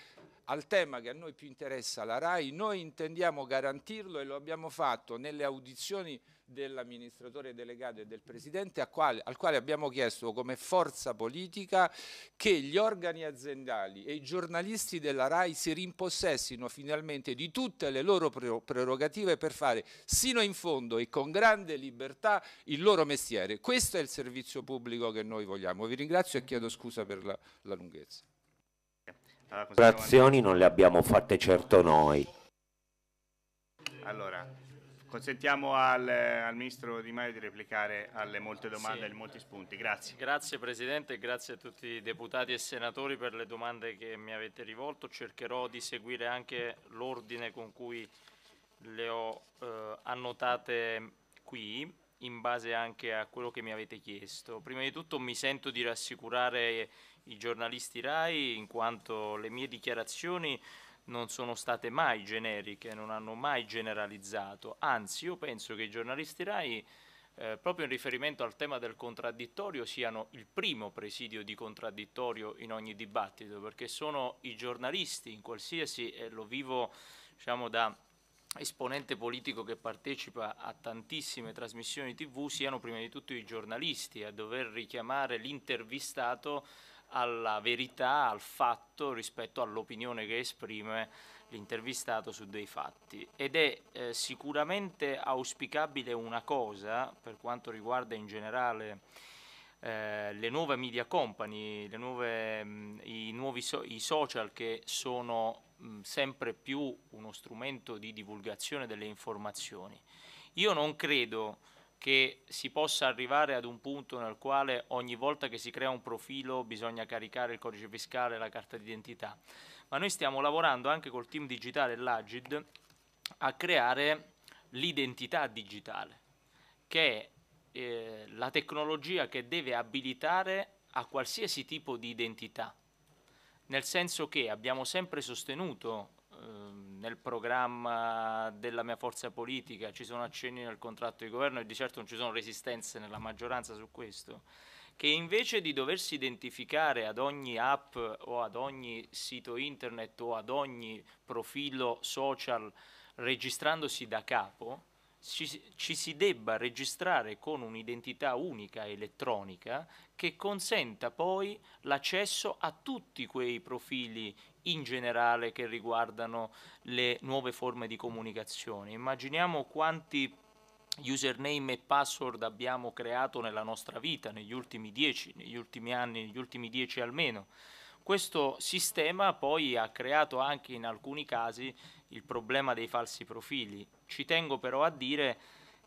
al tema che a noi più interessa, la RAI, noi intendiamo garantirlo e lo abbiamo fatto nelle audizioni dell'amministratore delegato e del Presidente al quale, al quale abbiamo chiesto come forza politica che gli organi aziendali e i giornalisti della RAI si rimpossessino finalmente di tutte le loro prerogative per fare sino in fondo e con grande libertà il loro mestiere. Questo è il servizio pubblico che noi vogliamo. Vi ringrazio e chiedo scusa per la, la lunghezza. Allora, Considerazioni non le abbiamo fatte certo noi. Allora, consentiamo al, eh, al, Ministro Di Maio di replicare alle molte domande sì. e ai molti spunti. Grazie. Grazie Presidente e grazie a tutti i deputati e senatori per le domande che mi avete rivolto. Cercherò di seguire anche l'ordine con cui le ho eh, annotate qui in base anche a quello che mi avete chiesto. Prima di tutto mi sento di rassicurare i giornalisti RAI in quanto le mie dichiarazioni non sono state mai generiche, non hanno mai generalizzato, anzi io penso che i giornalisti RAI eh, proprio in riferimento al tema del contraddittorio siano il primo presidio di contraddittorio in ogni dibattito, perché sono i giornalisti in qualsiasi, eh, lo vivo diciamo, da esponente politico che partecipa a tantissime trasmissioni tv, siano prima di tutto i giornalisti a dover richiamare l'intervistato alla verità, al fatto rispetto all'opinione che esprime l'intervistato su dei fatti. Ed è eh, sicuramente auspicabile una cosa per quanto riguarda in generale eh, le nuove media company, nuove, mh, mm, i, nuovi so- i social che sono mh, mm, sempre più uno strumento di divulgazione delle informazioni. Io non credo che si possa arrivare ad un punto nel quale ogni volta che si crea un profilo bisogna caricare il codice fiscale, la carta d'identità, ma noi stiamo lavorando anche col team digitale dell'Agid a creare l'identità digitale, che è eh, la tecnologia che deve abilitare a qualsiasi tipo di identità, nel senso che abbiamo sempre sostenuto Ehm, nel programma della mia forza politica ci sono accenni nel contratto di governo e di certo non ci sono resistenze nella maggioranza su questo, che invece di doversi identificare ad ogni app o ad ogni sito internet o ad ogni profilo social registrandosi da capo, ci, ci, si debba registrare con un'identità unica elettronica che consenta poi l'accesso a tutti quei profili in generale che riguardano le nuove forme di comunicazione. Immaginiamo quanti username e password abbiamo creato nella nostra vita negli ultimi dieci, negli ultimi anni, negli ultimi dieci almeno. Questo sistema poi ha creato anche in alcuni casi il problema dei falsi profili. Ci tengo però a dire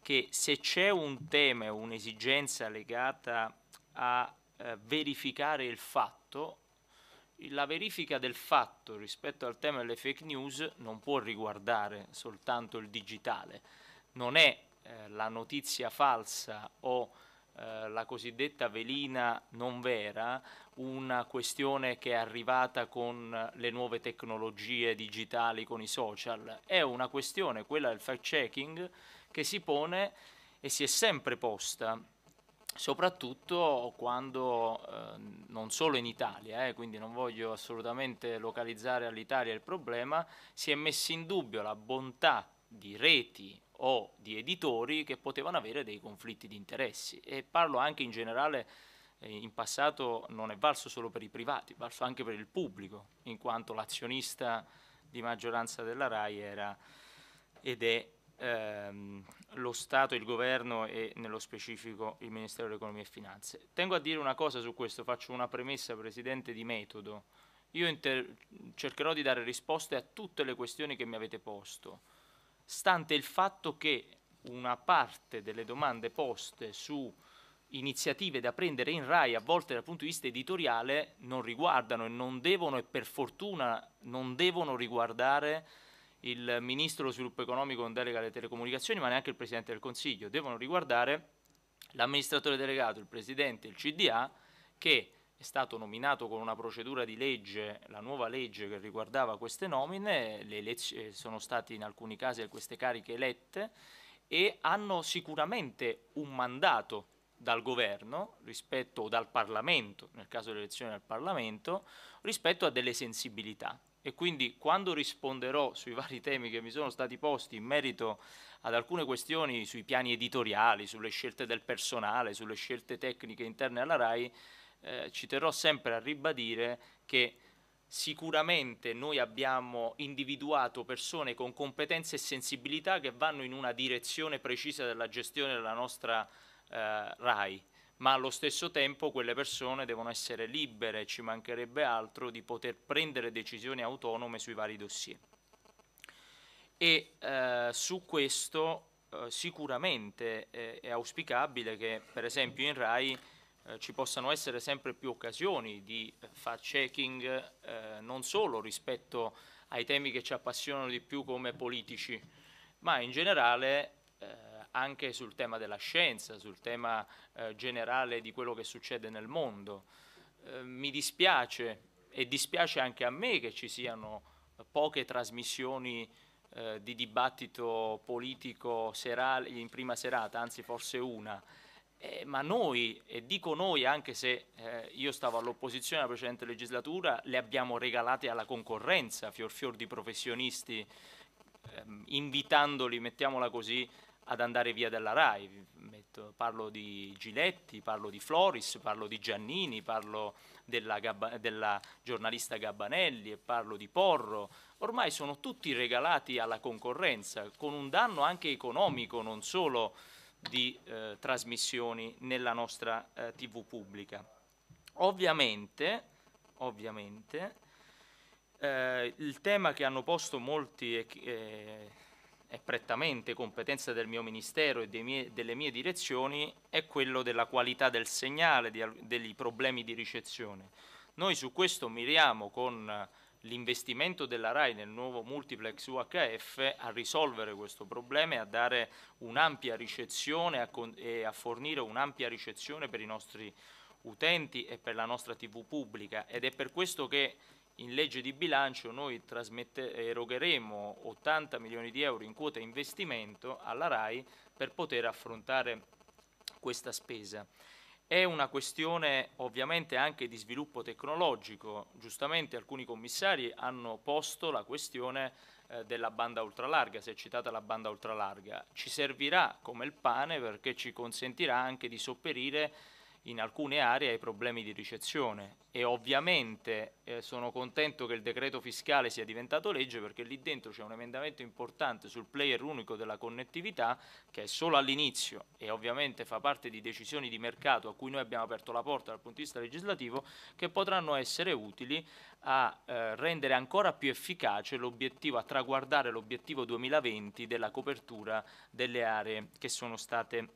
che se c'è un tema e un'esigenza legata a eh, verificare il fatto, la verifica del fatto rispetto al tema delle fake news non può riguardare soltanto il digitale, non è eh, la notizia falsa o eh, la cosiddetta velina non vera una questione che è arrivata con le nuove tecnologie digitali, con i social, è una questione, quella del fact checking, che si pone e si è sempre posta soprattutto quando eh, non solo in Italia, eh, quindi non voglio assolutamente localizzare all'Italia il problema, si è messo in dubbio la bontà di reti o di editori che potevano avere dei conflitti di interessi e parlo anche in generale eh, in passato non è valso solo per i privati, è valso anche per il pubblico, in quanto l'azionista di maggioranza della RAI era ed è ehm, lo Stato, il governo e nello specifico il Ministero dell'Economia e Finanze. Tengo a dire una cosa su questo, faccio una premessa Presidente di metodo. Io cercherò di dare risposte a tutte le questioni che mi avete posto, stante il fatto che una parte delle domande poste su iniziative da prendere in RAI a volte dal punto di vista editoriale non riguardano e non devono e per fortuna non devono riguardare il ministro dello sviluppo economico con delega alle telecomunicazioni, ma neanche il presidente del Consiglio, devono riguardare l'amministratore delegato, il presidente, il CDA, che è stato nominato con una procedura di legge, la nuova legge che riguardava queste nomine, eh, sono stati in alcuni casi queste cariche elette e hanno sicuramente un mandato dal governo rispetto o dal Parlamento, nel caso dell'elezione al Parlamento, rispetto a delle sensibilità e quindi quando risponderò sui vari temi che mi sono stati posti in merito ad alcune questioni sui piani editoriali, sulle scelte del personale, sulle scelte tecniche interne alla RAI, eh, ci terrò sempre a ribadire che sicuramente noi abbiamo individuato persone con competenze e sensibilità che vanno in una direzione precisa della gestione della nostra eh, RAI ma allo stesso tempo quelle persone devono essere libere, ci mancherebbe altro, di poter prendere decisioni autonome sui vari dossier. E eh, su questo eh, sicuramente eh, è auspicabile che per esempio in RAI eh, ci possano essere sempre più occasioni di fact checking eh, non solo rispetto ai temi che ci appassionano di più come politici, ma in generale eh, anche sul tema della scienza, sul tema eh, generale di quello che succede nel mondo. Eh, mi dispiace e dispiace anche a me che ci siano poche trasmissioni eh, di dibattito politico serale, in prima serata, anzi forse una. Eh, ma noi, e dico noi anche se eh, io stavo all'opposizione alla precedente legislatura, le abbiamo regalate alla concorrenza, fior fior di professionisti, ehm, invitandoli, mettiamola così, ad andare via dalla RAI. Metto, parlo di Giletti, parlo di Floris, parlo di Giannini, parlo della, Gabba, della giornalista Gabbanelli e parlo di Porro. Ormai sono tutti regalati alla concorrenza, con un danno anche economico, non solo di eh, trasmissioni nella nostra eh, TV pubblica. Ovviamente, ovviamente eh, il tema che hanno posto molti eh, è prettamente competenza del mio Ministero e mie, delle mie direzioni è quello della qualità del segnale, di, dei problemi di ricezione. Noi su questo miriamo con l'investimento della RAI nel nuovo multiplex UHF a risolvere questo problema e a dare un'ampia ricezione e a fornire un'ampia ricezione per i nostri utenti e per la nostra TV pubblica ed è per questo che in legge di bilancio noi erogheremo 80 milioni di euro in quota investimento alla RAI per poter affrontare questa spesa. È una questione ovviamente anche di sviluppo tecnologico, giustamente alcuni commissari hanno posto la questione eh, della banda ultralarga, si è citata la banda ultralarga, ci servirà come il pane perché ci consentirà anche di sopperire in alcune aree ai problemi di ricezione e ovviamente eh, sono contento che il decreto fiscale sia diventato legge perché lì dentro c'è un emendamento importante sul player unico della connettività che è solo all'inizio e ovviamente fa parte di decisioni di mercato a cui noi abbiamo aperto la porta dal punto di vista legislativo che potranno essere utili a eh, rendere ancora più efficace l'obiettivo, a traguardare l'obiettivo 2020 della copertura delle aree che sono state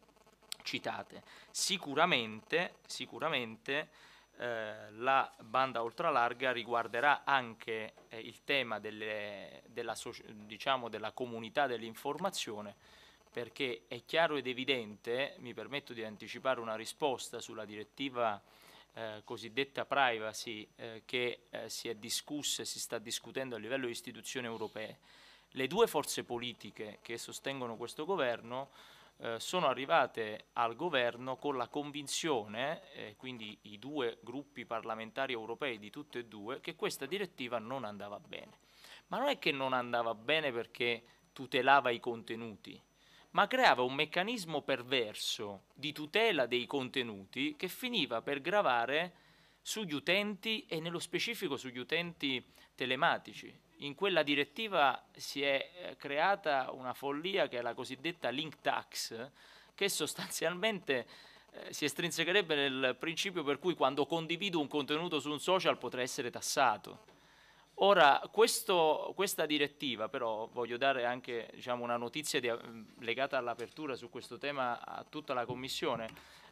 citate. Sicuramente, sicuramente eh, la banda ultralarga riguarderà anche eh, il tema delle, della, diciamo, della comunità dell'informazione perché è chiaro ed evidente, mi permetto di anticipare una risposta sulla direttiva eh, cosiddetta privacy eh, che eh, si è discussa e si sta discutendo a livello di istituzioni europee. Le due forze politiche che sostengono questo governo eh, sono arrivate al governo con la convinzione, eh, quindi i due gruppi parlamentari europei di tutte e due, che questa direttiva non andava bene. Ma non è che non andava bene perché tutelava i contenuti, ma creava un meccanismo perverso di tutela dei contenuti che finiva per gravare sugli utenti e nello specifico sugli utenti telematici in quella direttiva si è eh, creata una follia che è la cosiddetta link tax, che sostanzialmente eh, si estrinsecherebbe nel principio per cui quando condivido un contenuto su un social potrei essere tassato. Ora, questo, questa direttiva, però voglio dare anche diciamo, una notizia di, mm, legata all'apertura su questo tema a tutta la Commissione,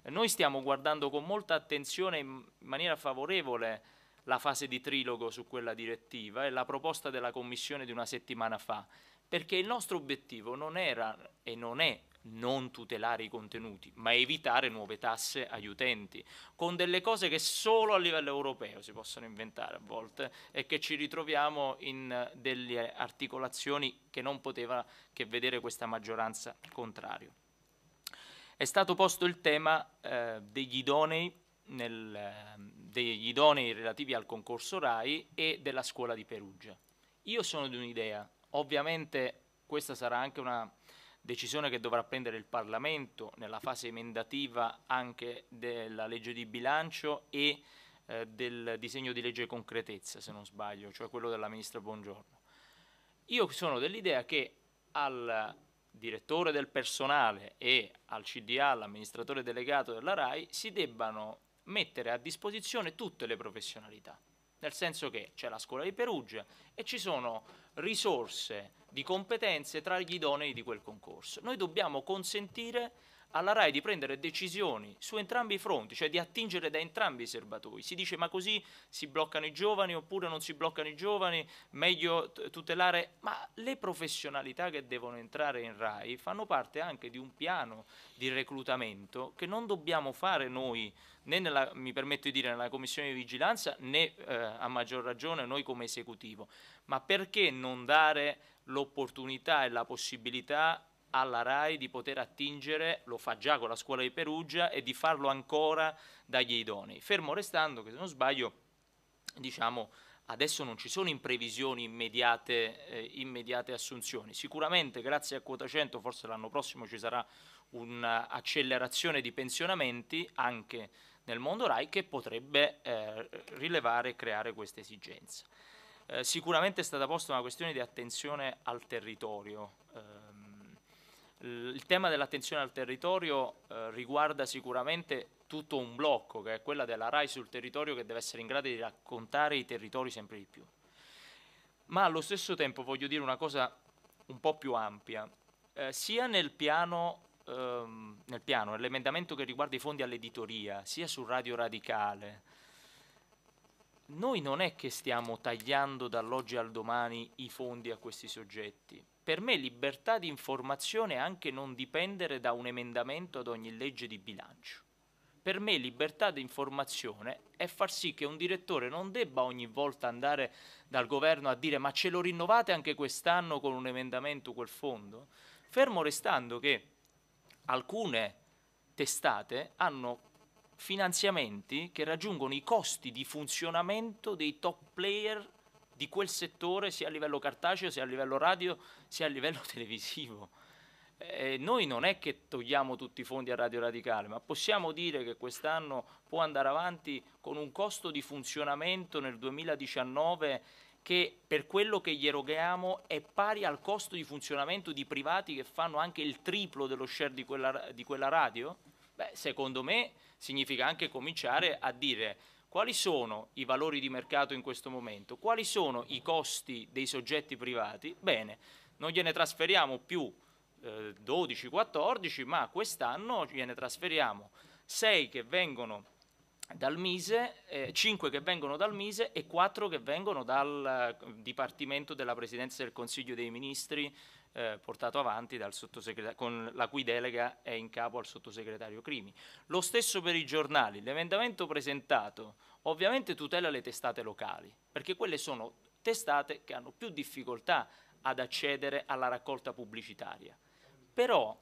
noi stiamo guardando con molta attenzione in maniera favorevole la fase di trilogo su quella direttiva e la proposta della Commissione di una settimana fa, perché il nostro obiettivo non era e non è non tutelare i contenuti, ma evitare nuove tasse agli utenti, con delle cose che solo a livello europeo si possono inventare a volte e che ci ritroviamo in eh, delle articolazioni che non poteva che vedere questa maggioranza contrario. È stato posto il tema eh, degli idonei nel, ehm, degli idonei relativi al concorso RAI e della scuola di Perugia. Io sono di un'idea, ovviamente questa sarà anche una decisione che dovrà prendere il Parlamento nella fase emendativa anche della legge di bilancio e eh, del disegno di legge concretezza, se non sbaglio, cioè quello della Ministra Buongiorno. Io sono dell'idea che al direttore del personale e al CDA, all'amministratore delegato della RAI, si debbano mettere a disposizione tutte le professionalità, nel senso che c'è la scuola di Perugia e ci sono risorse di competenze tra gli idonei di quel concorso. Noi dobbiamo consentire alla RAI di prendere decisioni su entrambi i fronti, cioè di attingere da entrambi i serbatoi. Si dice ma così si bloccano i giovani oppure non si bloccano i giovani, meglio tutelare, ma le professionalità che devono entrare in RAI fanno parte anche di un piano di reclutamento che non dobbiamo fare noi né nella, mi permetto di dire, nella commissione di vigilanza né eh, a maggior ragione noi come esecutivo, ma perché non dare l'opportunità e la possibilità alla RAI di poter attingere, lo fa già con la scuola di Perugia, e di farlo ancora dagli idonei. Fermo restando che se non sbaglio, diciamo, adesso non ci sono in previsioni immediate, eh, immediate assunzioni. Sicuramente grazie a quota 100 forse l'anno prossimo ci sarà un'accelerazione di pensionamenti anche nel mondo RAI che potrebbe eh, rilevare e creare questa esigenza. Eh, sicuramente è stata posta una questione di attenzione al territorio eh, il tema dell'attenzione al territorio eh, riguarda sicuramente tutto un blocco, che è quella della RAI sul territorio, che deve essere in grado di raccontare i territori sempre di più. Ma allo stesso tempo voglio dire una cosa un po' più ampia, eh, sia nel piano, ehm, nel piano, nell'emendamento che riguarda i fondi all'editoria, sia su Radio Radicale, noi non è che stiamo tagliando dall'oggi al domani i fondi a questi soggetti, per me libertà di informazione è anche non dipendere da un emendamento ad ogni legge di bilancio. Per me libertà di informazione è far sì che un direttore non debba ogni volta andare dal governo a dire ma ce lo rinnovate anche quest'anno con un emendamento quel fondo? Fermo restando che alcune testate hanno finanziamenti che raggiungono i costi di funzionamento dei top player di quel settore sia a livello cartaceo, sia a livello radio, sia a livello televisivo. Eh, noi non è che togliamo tutti i fondi a Radio Radicale, ma possiamo dire che quest'anno può andare avanti con un costo di funzionamento nel 2019 che per quello che gli eroghiamo è pari al costo di funzionamento di privati che fanno anche il triplo dello share di quella, di quella radio? Beh, secondo me significa anche cominciare a dire quali sono i valori di mercato in questo momento, quali sono i costi dei soggetti privati, bene, non gliene trasferiamo più eh, 12-14, ma quest'anno gliene trasferiamo 6 che vengono dal Mise, eh, 5 che vengono dal Mise e 4 che vengono dal eh, Dipartimento della Presidenza del Consiglio dei Ministri eh, portato avanti con la cui delega è in capo al sottosegretario Crimi. Lo stesso per i giornali, l'emendamento presentato ovviamente tutela le testate locali, perché quelle sono testate che hanno più difficoltà ad accedere alla raccolta pubblicitaria. Però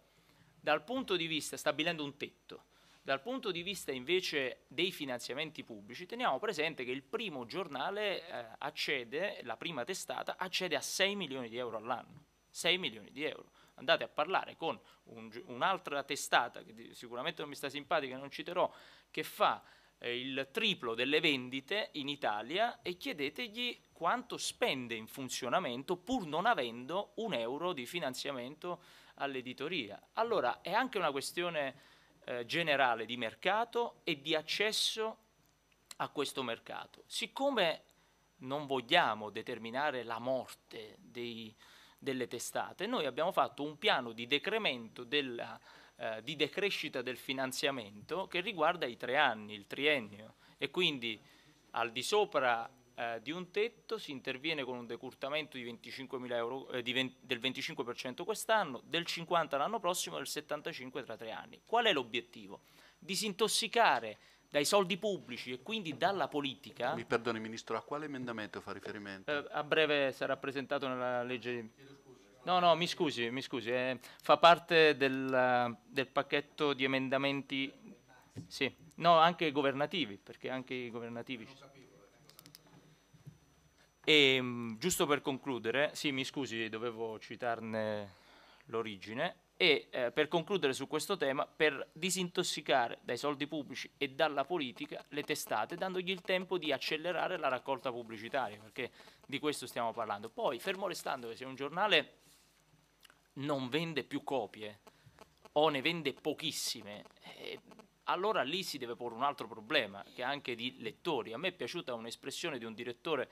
dal punto di vista, stabilendo un tetto, dal punto di vista invece dei finanziamenti pubblici, teniamo presente che il primo giornale eh, accede, la prima testata, accede a 6 milioni di euro all'anno. 6 milioni di euro. Andate a parlare con un, un'altra testata, che sicuramente non mi sta simpatica, non citerò, che fa eh, il triplo delle vendite in Italia e chiedetegli quanto spende in funzionamento pur non avendo un euro di finanziamento all'editoria. Allora è anche una questione eh, generale di mercato e di accesso a questo mercato. Siccome non vogliamo determinare la morte dei delle testate, noi abbiamo fatto un piano di decremento della, eh, di decrescita del finanziamento che riguarda i tre anni, il triennio e quindi al di sopra eh, di un tetto si interviene con un decurtamento di 25 euro, eh, di 20, del 25% quest'anno, del 50% l'anno prossimo e del 75% tra tre anni. Qual è l'obiettivo? Disintossicare dai soldi pubblici e quindi dalla politica. Mi perdoni, Ministro, a quale emendamento fa riferimento? Eh, a breve sarà presentato nella legge. No, no, mi scusi, mi scusi, eh, fa parte del, del, pacchetto di emendamenti, sì, no, anche governativi, perché anche i governativi. E, ehm, giusto per concludere, sì, mi scusi, dovevo citarne l'origine. E eh, per concludere su questo tema, per disintossicare dai soldi pubblici e dalla politica le testate, dandogli il tempo di accelerare la raccolta pubblicitaria, perché di questo stiamo parlando. Poi, fermo restando che se un giornale non vende più copie o ne vende pochissime, eh, allora lì si deve porre un altro problema, che è anche di lettori. A me è piaciuta un'espressione di un direttore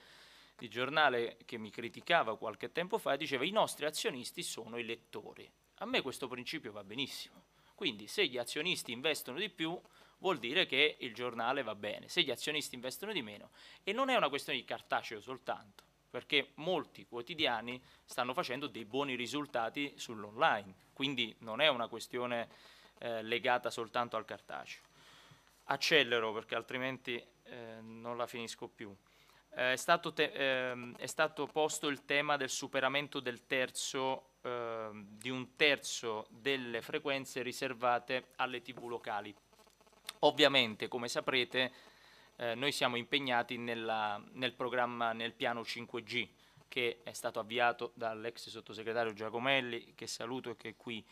di giornale che mi criticava qualche tempo fa, diceva i nostri azionisti sono i lettori. A me questo principio va benissimo. Quindi se gli azionisti investono di più vuol dire che il giornale va bene, se gli azionisti investono di meno. E non è una questione di cartaceo soltanto, perché molti quotidiani stanno facendo dei buoni risultati sull'online, quindi non è una questione eh, legata soltanto al cartaceo. Accelero perché altrimenti eh, non la finisco più. Eh, è, stato te- ehm, è stato posto il tema del superamento del terzo Ehm, di un terzo delle frequenze riservate alle tv locali. Ovviamente, come saprete, eh, noi siamo impegnati nella, nel programma, nel piano 5G, che è stato avviato dall'ex sottosegretario Giacomelli, che saluto e che è qui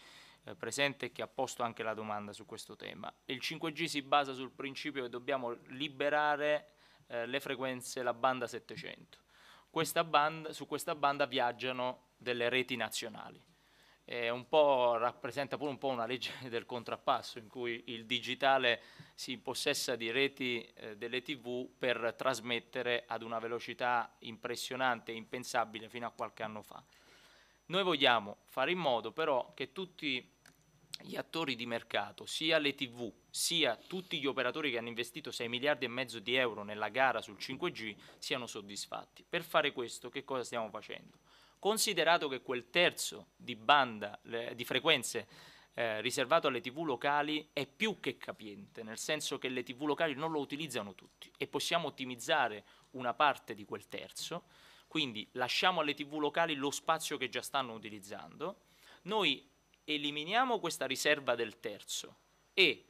eh, presente e che ha posto anche la domanda su questo tema. Il 5G si basa sul principio che dobbiamo liberare eh, le frequenze, la banda 700 questa banda, su questa banda viaggiano delle reti nazionali. Eh, rappresenta pure un po' una legge del contrappasso in cui il digitale si possessa di reti eh, delle tv per trasmettere ad una velocità impressionante e impensabile fino a qualche anno fa. Noi vogliamo fare in modo però che tutti gli attori di mercato, sia le tv, sia tutti gli operatori che hanno investito 6 miliardi e mezzo di euro nella gara sul 5G siano soddisfatti. Per fare questo che cosa stiamo facendo? Considerato che quel terzo di banda, di frequenze eh, riservato alle tv locali è più che capiente, nel senso che le tv locali non lo utilizzano tutti e possiamo ottimizzare una parte di quel terzo, quindi lasciamo alle tv locali lo spazio che già stanno utilizzando. Noi eliminiamo questa riserva del terzo e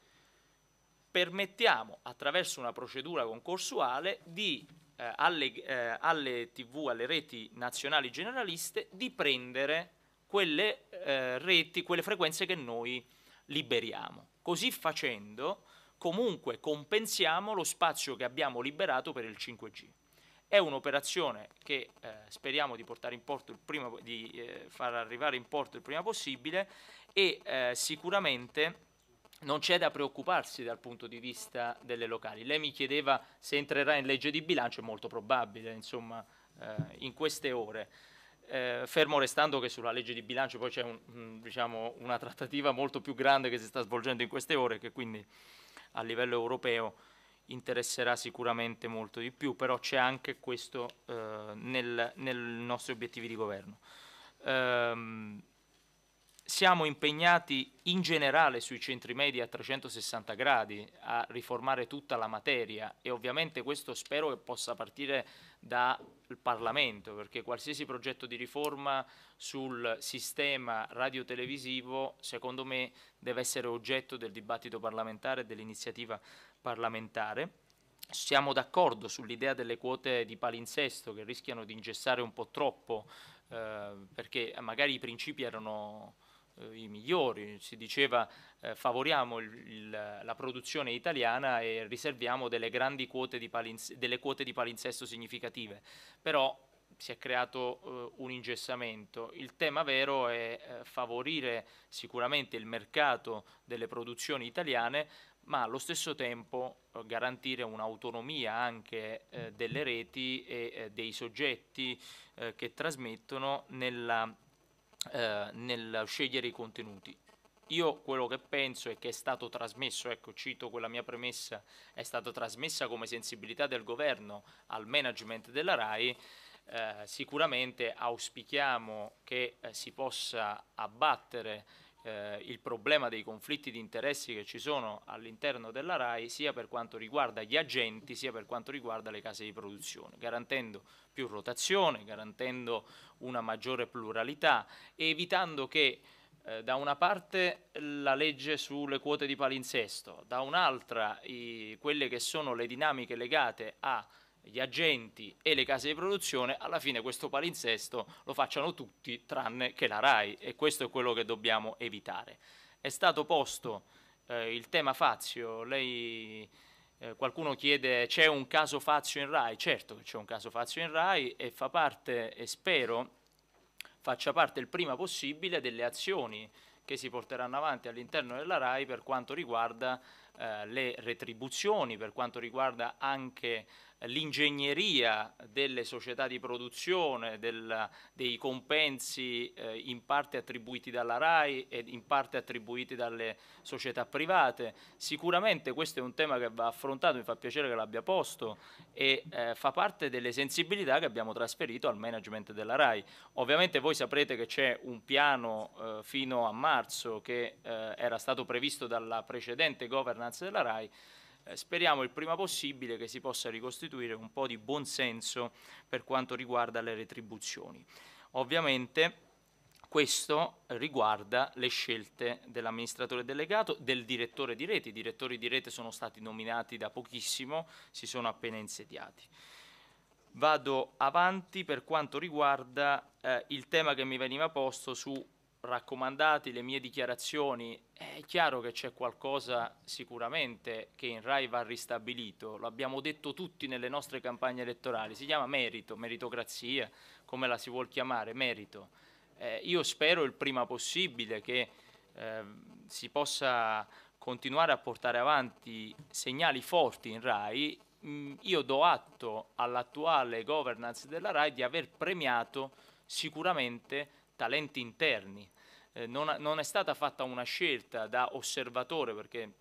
permettiamo attraverso una procedura concorsuale di, eh, alle, eh, alle, tv, alle reti nazionali generaliste di prendere quelle eh, reti, quelle frequenze che noi liberiamo. Così facendo comunque compensiamo lo spazio che abbiamo liberato per il 5G. È un'operazione che eh, speriamo di, prima, di eh, far arrivare in porto il prima possibile e eh, sicuramente non c'è da preoccuparsi dal punto di vista delle locali. Lei mi chiedeva se entrerà in legge di bilancio, è molto probabile, insomma, eh, in queste ore. Eh, fermo restando che sulla legge di bilancio poi c'è un, diciamo, una trattativa molto più grande che si sta svolgendo in queste ore, che quindi a livello europeo interesserà sicuramente molto di più, però c'è anche questo eh, nel, nei nostri obiettivi di governo. Ehm, siamo impegnati in generale sui centri media a 360 gradi a riformare tutta la materia e ovviamente questo spero che possa partire dal Parlamento perché qualsiasi progetto di riforma sul sistema radiotelevisivo secondo me deve essere oggetto del dibattito parlamentare e dell'iniziativa parlamentare. Siamo d'accordo sull'idea delle quote di palinsesto che rischiano di ingessare un po' troppo eh, perché magari i principi erano eh, i migliori, si diceva eh, favoriamo il, il, la produzione italiana e riserviamo delle grandi quote di, palinz- delle quote di palinsesto significative, però si è creato eh, un ingessamento. Il tema vero è eh, favorire sicuramente il mercato delle produzioni italiane, ma allo stesso tempo eh, garantire un'autonomia anche eh, delle reti e dei soggetti che trasmettono nella eh, nel scegliere i contenuti. Io quello che penso è che è stato trasmesso, ecco cito quella mia premessa, è stata trasmessa come sensibilità del governo al management della RAI, eh, sicuramente auspichiamo che eh, si possa abbattere eh, il problema dei conflitti di interessi che ci sono all'interno della RAI sia per quanto riguarda gli agenti sia per quanto riguarda le case di produzione, garantendo più rotazione, garantendo una maggiore pluralità e evitando che eh, da una parte la legge sulle quote di palinsesto, da un'altra quelle che sono le dinamiche legate a gli agenti e le case di produzione, alla fine questo palinsesto lo facciano tutti tranne che la RAI e questo è quello che dobbiamo evitare. È stato posto eh, il tema Fazio, lei, eh, qualcuno chiede c'è un caso Fazio in RAI? Certo che c'è un caso Fazio in RAI e fa parte, e spero, faccia parte il prima possibile delle azioni che si porteranno avanti all'interno della RAI per quanto riguarda eh, le retribuzioni, per quanto riguarda anche l'ingegneria delle società di produzione, del, dei compensi eh, in parte attribuiti dalla RAI e in parte attribuiti dalle società private. Sicuramente questo è un tema che va affrontato, mi fa piacere che l'abbia posto e eh, fa parte delle sensibilità che abbiamo trasferito al management della RAI. Ovviamente voi saprete che c'è un piano eh, fino a marzo che eh, era stato previsto dalla precedente governance della RAI eh, speriamo il prima possibile che si possa ricostituire un po' di buonsenso per quanto riguarda le retribuzioni. Ovviamente questo riguarda le scelte dell'amministratore delegato, del direttore di rete. I direttori di rete sono stati nominati da pochissimo, si sono appena insediati. Vado avanti per quanto riguarda eh, il tema che mi veniva posto su raccomandati le mie dichiarazioni, è chiaro che c'è qualcosa sicuramente che in Rai va ristabilito, lo abbiamo detto tutti nelle nostre campagne elettorali, si chiama merito, meritocrazia, come la si vuol chiamare, merito. Eh, io spero il prima possibile che eh, si possa continuare a portare avanti segnali forti in Rai. Mm, io do atto all'attuale governance della Rai di aver premiato sicuramente talenti interni, eh, non, non, è stata fatta una scelta da osservatore, perché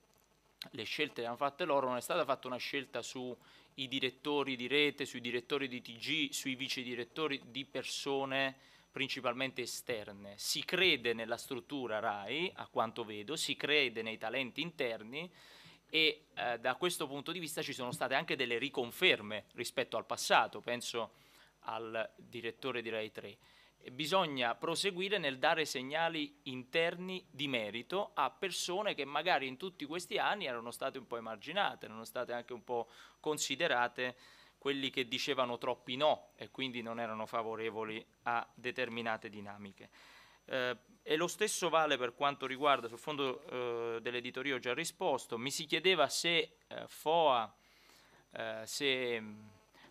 le scelte le hanno fatte loro, non è stata fatta una scelta sui direttori di rete, sui direttori di TG, sui vice direttori di persone principalmente esterne. Si crede nella struttura RAI, a quanto vedo, si crede nei talenti interni e eh, da questo punto di vista ci sono state anche delle riconferme rispetto al passato, penso al direttore di Rai 3 bisogna proseguire nel dare segnali interni di merito a persone che magari in tutti questi anni erano state un po' emarginate, erano state anche un po' considerate quelli che dicevano troppi no e quindi non erano favorevoli a determinate dinamiche. Eh, e lo stesso vale per quanto riguarda, sul fondo eh, dell'editoria ho già risposto, mi si chiedeva se eh, FOA, eh, se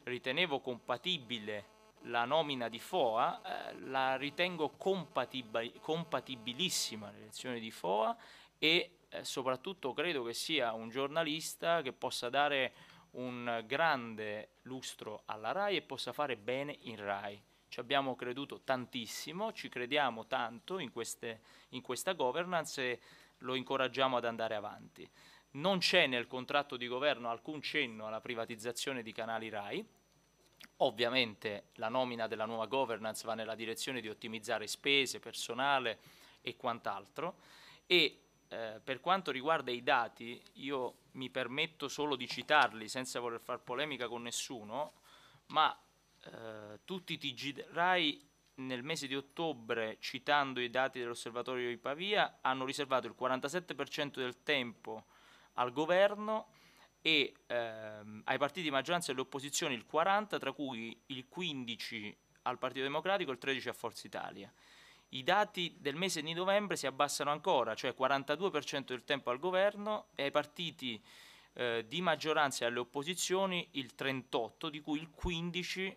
ritenevo compatibile la nomina di Foa eh, la ritengo compatibilissima l'elezione di Foa e eh, soprattutto credo che sia un giornalista che possa dare un grande lustro alla RAI e possa fare bene in RAI. Ci abbiamo creduto tantissimo, ci crediamo tanto in, queste, in questa governance e lo incoraggiamo ad andare avanti. Non c'è nel contratto di governo alcun cenno alla privatizzazione di canali RAI, Ovviamente la nomina della nuova governance va nella direzione di ottimizzare spese, personale e quant'altro. E eh, per quanto riguarda i dati, io mi permetto solo di citarli senza voler fare polemica con nessuno, ma eh, tutti i TG RAI nel mese di ottobre, citando i dati dell'osservatorio di Pavia, hanno riservato il 47% del tempo al governo e ehm, ai partiti di maggioranza e dell'opposizione il 40, tra cui il 15 al Partito Democratico e il 13 a Forza Italia. I dati del mese di novembre si abbassano ancora, cioè 42% del tempo al governo e ai partiti eh, di maggioranza e alle opposizioni il 38, di cui il 15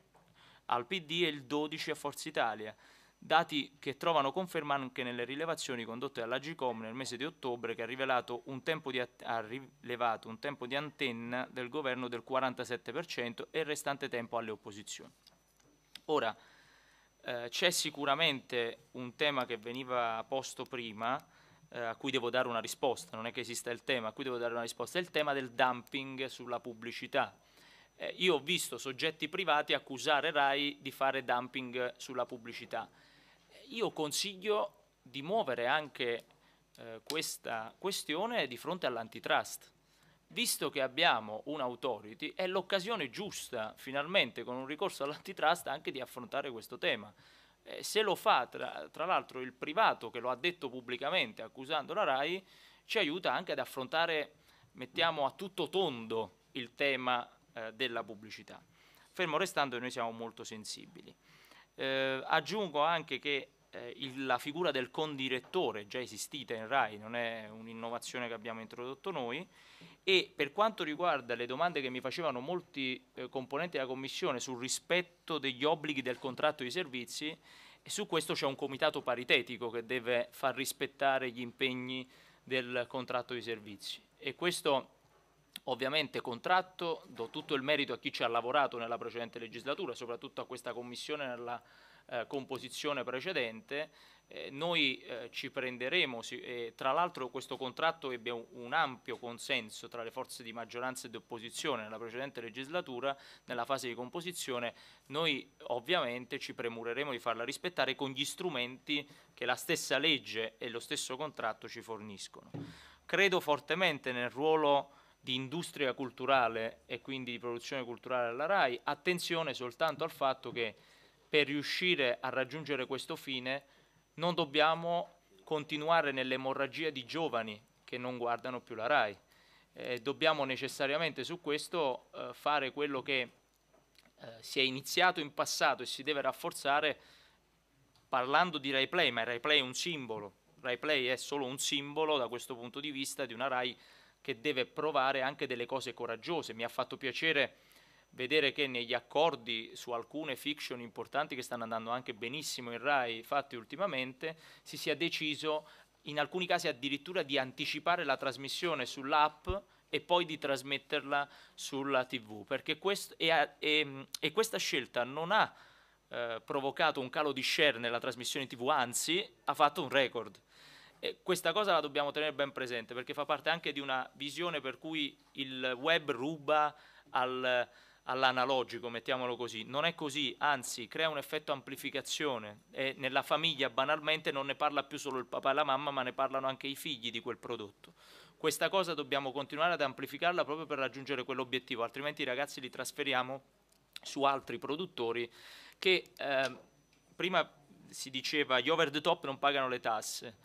al PD e il 12 a Forza Italia dati che trovano conferma anche nelle rilevazioni condotte dall'Agicom nel mese di ottobre che ha, rivelato un tempo di ha rilevato un tempo di antenna del governo del 47% e il restante tempo alle opposizioni. Ora, eh, c'è sicuramente un tema che veniva posto prima, eh, a cui devo dare una risposta, non è che esista il tema, a cui devo dare una risposta, è il tema del dumping sulla pubblicità. Eh, io ho visto soggetti privati accusare RAI di fare dumping sulla pubblicità io consiglio di muovere anche eh, questa questione di fronte all'antitrust. Visto che abbiamo un'autority, è l'occasione giusta, finalmente, con un ricorso all'antitrust, anche di affrontare questo tema. Eh, se lo fa, tra, tra l'altro, il privato che lo ha detto pubblicamente accusando la RAI, ci aiuta anche ad affrontare, mettiamo a tutto tondo, il tema eh, della pubblicità. Fermo restando noi siamo molto sensibili. Eh, aggiungo anche che eh, il, la figura del condirettore già esistita in RAI, non è un'innovazione che abbiamo introdotto noi, e per quanto riguarda le domande che mi facevano molti eh, componenti della Commissione sul rispetto degli obblighi del contratto di servizi, su questo c'è un comitato paritetico che deve far rispettare gli impegni del contratto di servizi e questo ovviamente contratto, do tutto il merito a chi ci ha lavorato nella precedente legislatura, soprattutto a questa commissione nella eh, composizione precedente, eh, noi eh, ci prenderemo, si, eh, tra l'altro questo contratto ebbe un, un, ampio consenso tra le forze di maggioranza e di opposizione nella precedente legislatura, nella fase di composizione, noi ovviamente ci premureremo di farla rispettare con gli strumenti che la stessa legge e lo stesso contratto ci forniscono. Credo fortemente nel ruolo di industria culturale e quindi di produzione culturale alla RAI, attenzione soltanto al fatto che per riuscire a raggiungere questo fine non dobbiamo continuare nell'emorragia di giovani che non guardano più la RAI. Eh, dobbiamo necessariamente su questo eh, fare quello che eh, si è iniziato in passato e si deve rafforzare parlando di Rai Play, ma Rai Play è un simbolo, Rai Play è solo un simbolo da questo punto di vista di una Rai che deve provare anche delle cose coraggiose. Mi ha fatto piacere vedere che negli accordi su alcune fiction importanti che stanno andando anche benissimo in Rai fatti ultimamente, si sia deciso in alcuni casi addirittura di anticipare la trasmissione sull'app e poi di trasmetterla sulla tv, perché quest- e, e, e questa scelta non ha eh, provocato un calo di share nella trasmissione tv, anzi ha fatto un record. E questa cosa la dobbiamo tenere ben presente perché fa parte anche di una visione per cui il web ruba al all'analogico, mettiamolo così. Non è così, anzi crea un effetto amplificazione e nella famiglia banalmente non ne parla più solo il papà e la mamma, ma ne parlano anche i figli di quel prodotto. Questa cosa dobbiamo continuare ad amplificarla proprio per raggiungere quell'obiettivo, altrimenti i ragazzi li trasferiamo su altri produttori che eh, prima si diceva gli over the top non pagano le tasse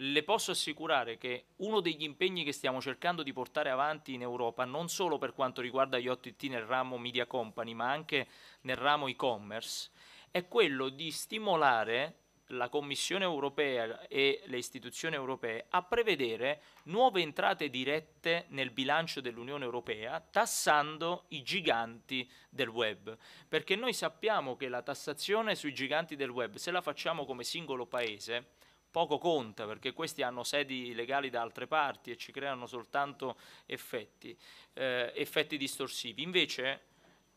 le posso assicurare che uno degli impegni che stiamo cercando di portare avanti in Europa, non solo per quanto riguarda gli OTT nel ramo media company, ma anche nel ramo e-commerce, è quello di stimolare la Commissione europea e le istituzioni europee a prevedere nuove entrate dirette nel bilancio dell'Unione europea tassando i giganti del web, perché noi sappiamo che la tassazione sui giganti del web, se la facciamo come singolo paese, poco conta perché questi hanno sedi legali da altre parti e ci creano soltanto effetti, eh, effetti distorsivi. Invece,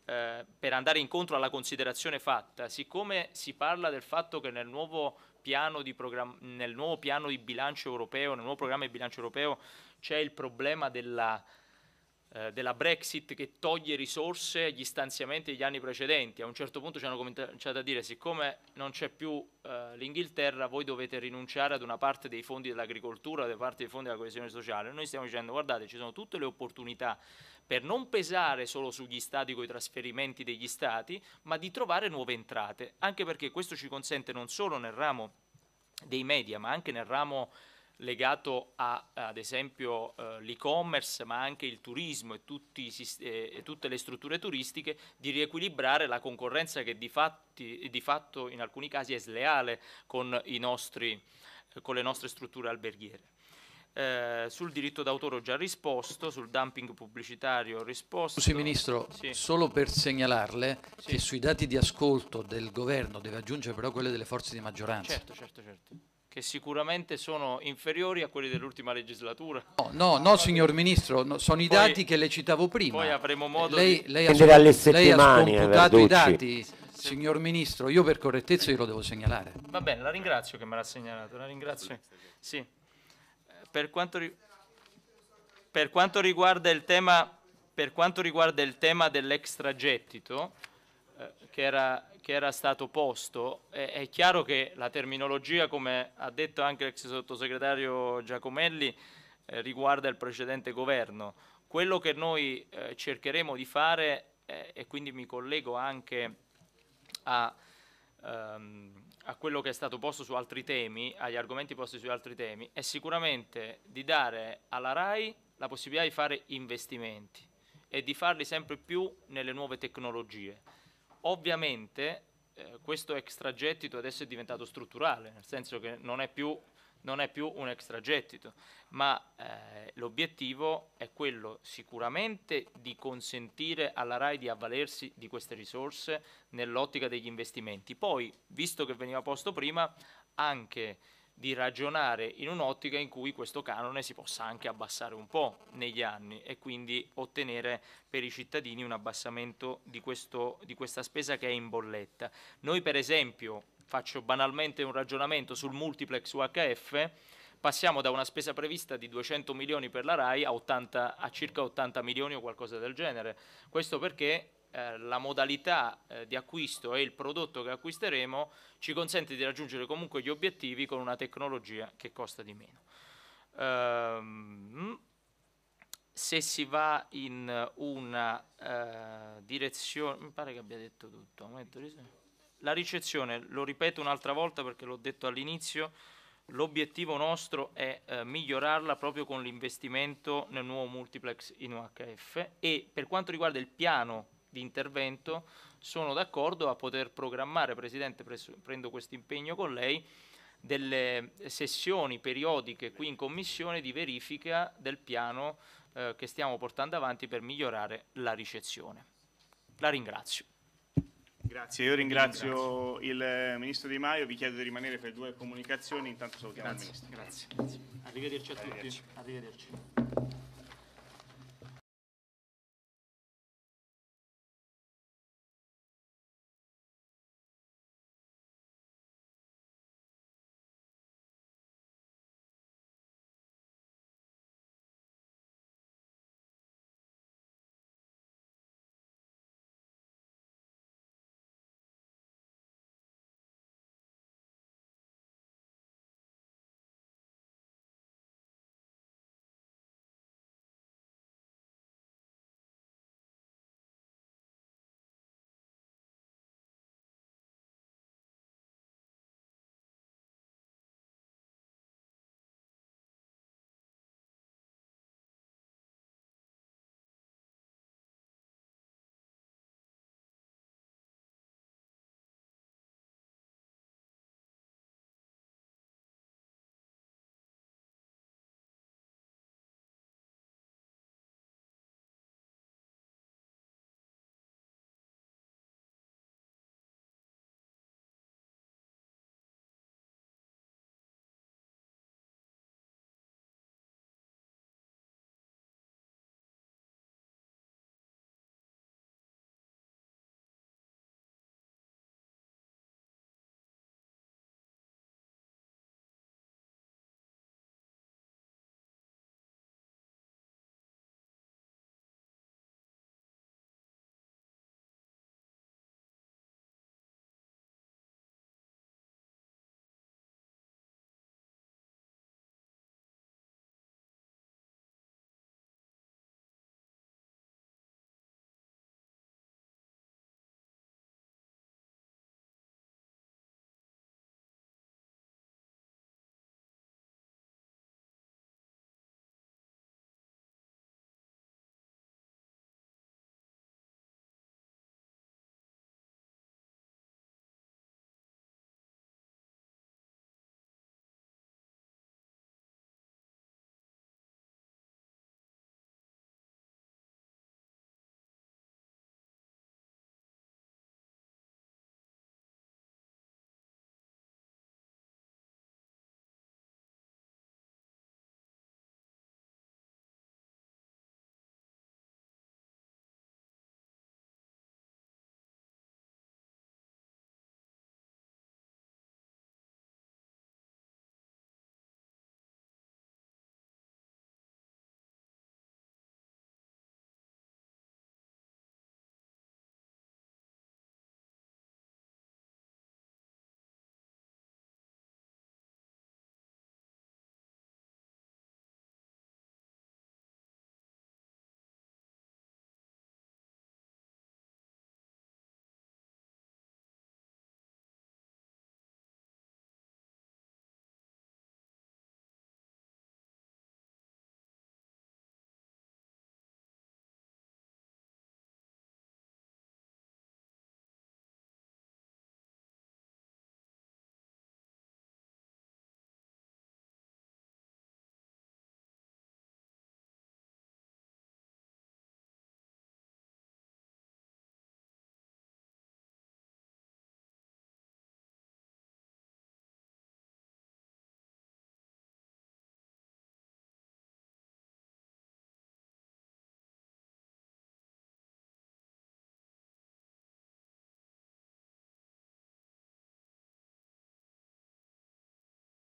eh, per andare incontro alla considerazione fatta, siccome si parla del fatto che nel nuovo piano di, nel nuovo piano di bilancio europeo, nel nuovo programma di bilancio europeo c'è il problema della eh, della Brexit che toglie risorse agli stanziamenti degli anni precedenti. A un certo punto ci hanno cominciato a dire siccome non c'è più eh, l'Inghilterra voi dovete rinunciare ad una parte dei fondi dell'agricoltura, da parte dei fondi della coesione sociale. Noi stiamo dicendo guardate ci sono tutte le opportunità per non pesare solo sugli stati con i trasferimenti degli stati, ma di trovare nuove entrate, anche perché questo ci consente non solo nel ramo dei media, ma anche nel ramo legato a, ad esempio eh, l'e-commerce, ma anche il turismo e, tutti, eh, e, tutte le strutture turistiche, di riequilibrare la concorrenza che di, fatti, di fatto in alcuni casi è sleale con, nostri, con le nostre strutture alberghiere. Eh, sul diritto d'autore ho già risposto, sul dumping pubblicitario ho risposto. Scusi Ministro, sì. solo per segnalarle sì. che sui dati di ascolto del governo deve aggiungere però quelle delle forze di maggioranza. Certo, certo, certo che sicuramente sono inferiori a quelli dell'ultima legislatura. No, no, no signor Ministro, no, sono i poi, dati che le citavo prima. Poi avremo eh, modo lei, lei di... Lei ha, lei ha scomputato i dati, signor Ministro, io per correttezza glielo devo segnalare. Va bene, la ringrazio che me l'ha segnalato, la ringrazio. Sì. Per quanto, ri... per quanto riguarda il tema, per quanto riguarda il tema dell'extragettito, eh, che era che era stato posto, è, è chiaro che la terminologia, come ha detto anche l'ex sottosegretario Giacomelli, eh, riguarda il precedente governo. Quello che noi eh, cercheremo di fare, eh, e quindi mi collego anche a, ehm, a, quello che è stato posto su altri temi, agli argomenti posti su altri temi, è sicuramente di dare alla RAI la possibilità di fare investimenti e di farli sempre più nelle nuove tecnologie. Ovviamente eh, questo extragettito adesso è diventato strutturale, nel senso che non è più, non è più un extragettito, ma eh, l'obiettivo è quello sicuramente di consentire alla RAI di avvalersi di queste risorse nell'ottica degli investimenti. Poi, visto che veniva posto prima, anche di ragionare in un'ottica in cui questo canone si possa anche abbassare un po' negli anni e quindi ottenere per i cittadini un abbassamento di, questo, di questa spesa che è in bolletta. Noi per esempio, faccio banalmente un ragionamento sul multiplex UHF, passiamo da una spesa prevista di 200 milioni per la RAI a, 80, a circa 80 milioni o qualcosa del genere. Questo perché eh, la modalità eh, di acquisto e il prodotto che acquisteremo ci consente di raggiungere comunque gli obiettivi con una tecnologia che costa di meno. Ehm, se si va in una eh, direzione, mi pare che abbia detto tutto. La ricezione, lo ripeto un'altra volta perché l'ho detto all'inizio, l'obiettivo nostro è eh, migliorarla proprio con l'investimento nel nuovo multiplex in UHF e per quanto riguarda il piano di intervento, sono d'accordo a poter programmare, Presidente, pres- prendo questo impegno con lei, delle sessioni periodiche qui in Commissione di verifica del piano eh, che stiamo portando avanti per migliorare la ricezione. La ringrazio. Grazie, io ringrazio, ringrazio. il Ministro Di Maio, vi chiedo di rimanere per due comunicazioni, intanto salutiamo Grazie. il Ministro. Grazie. Grazie. Arrivederci a Arrivederci. tutti. Arrivederci.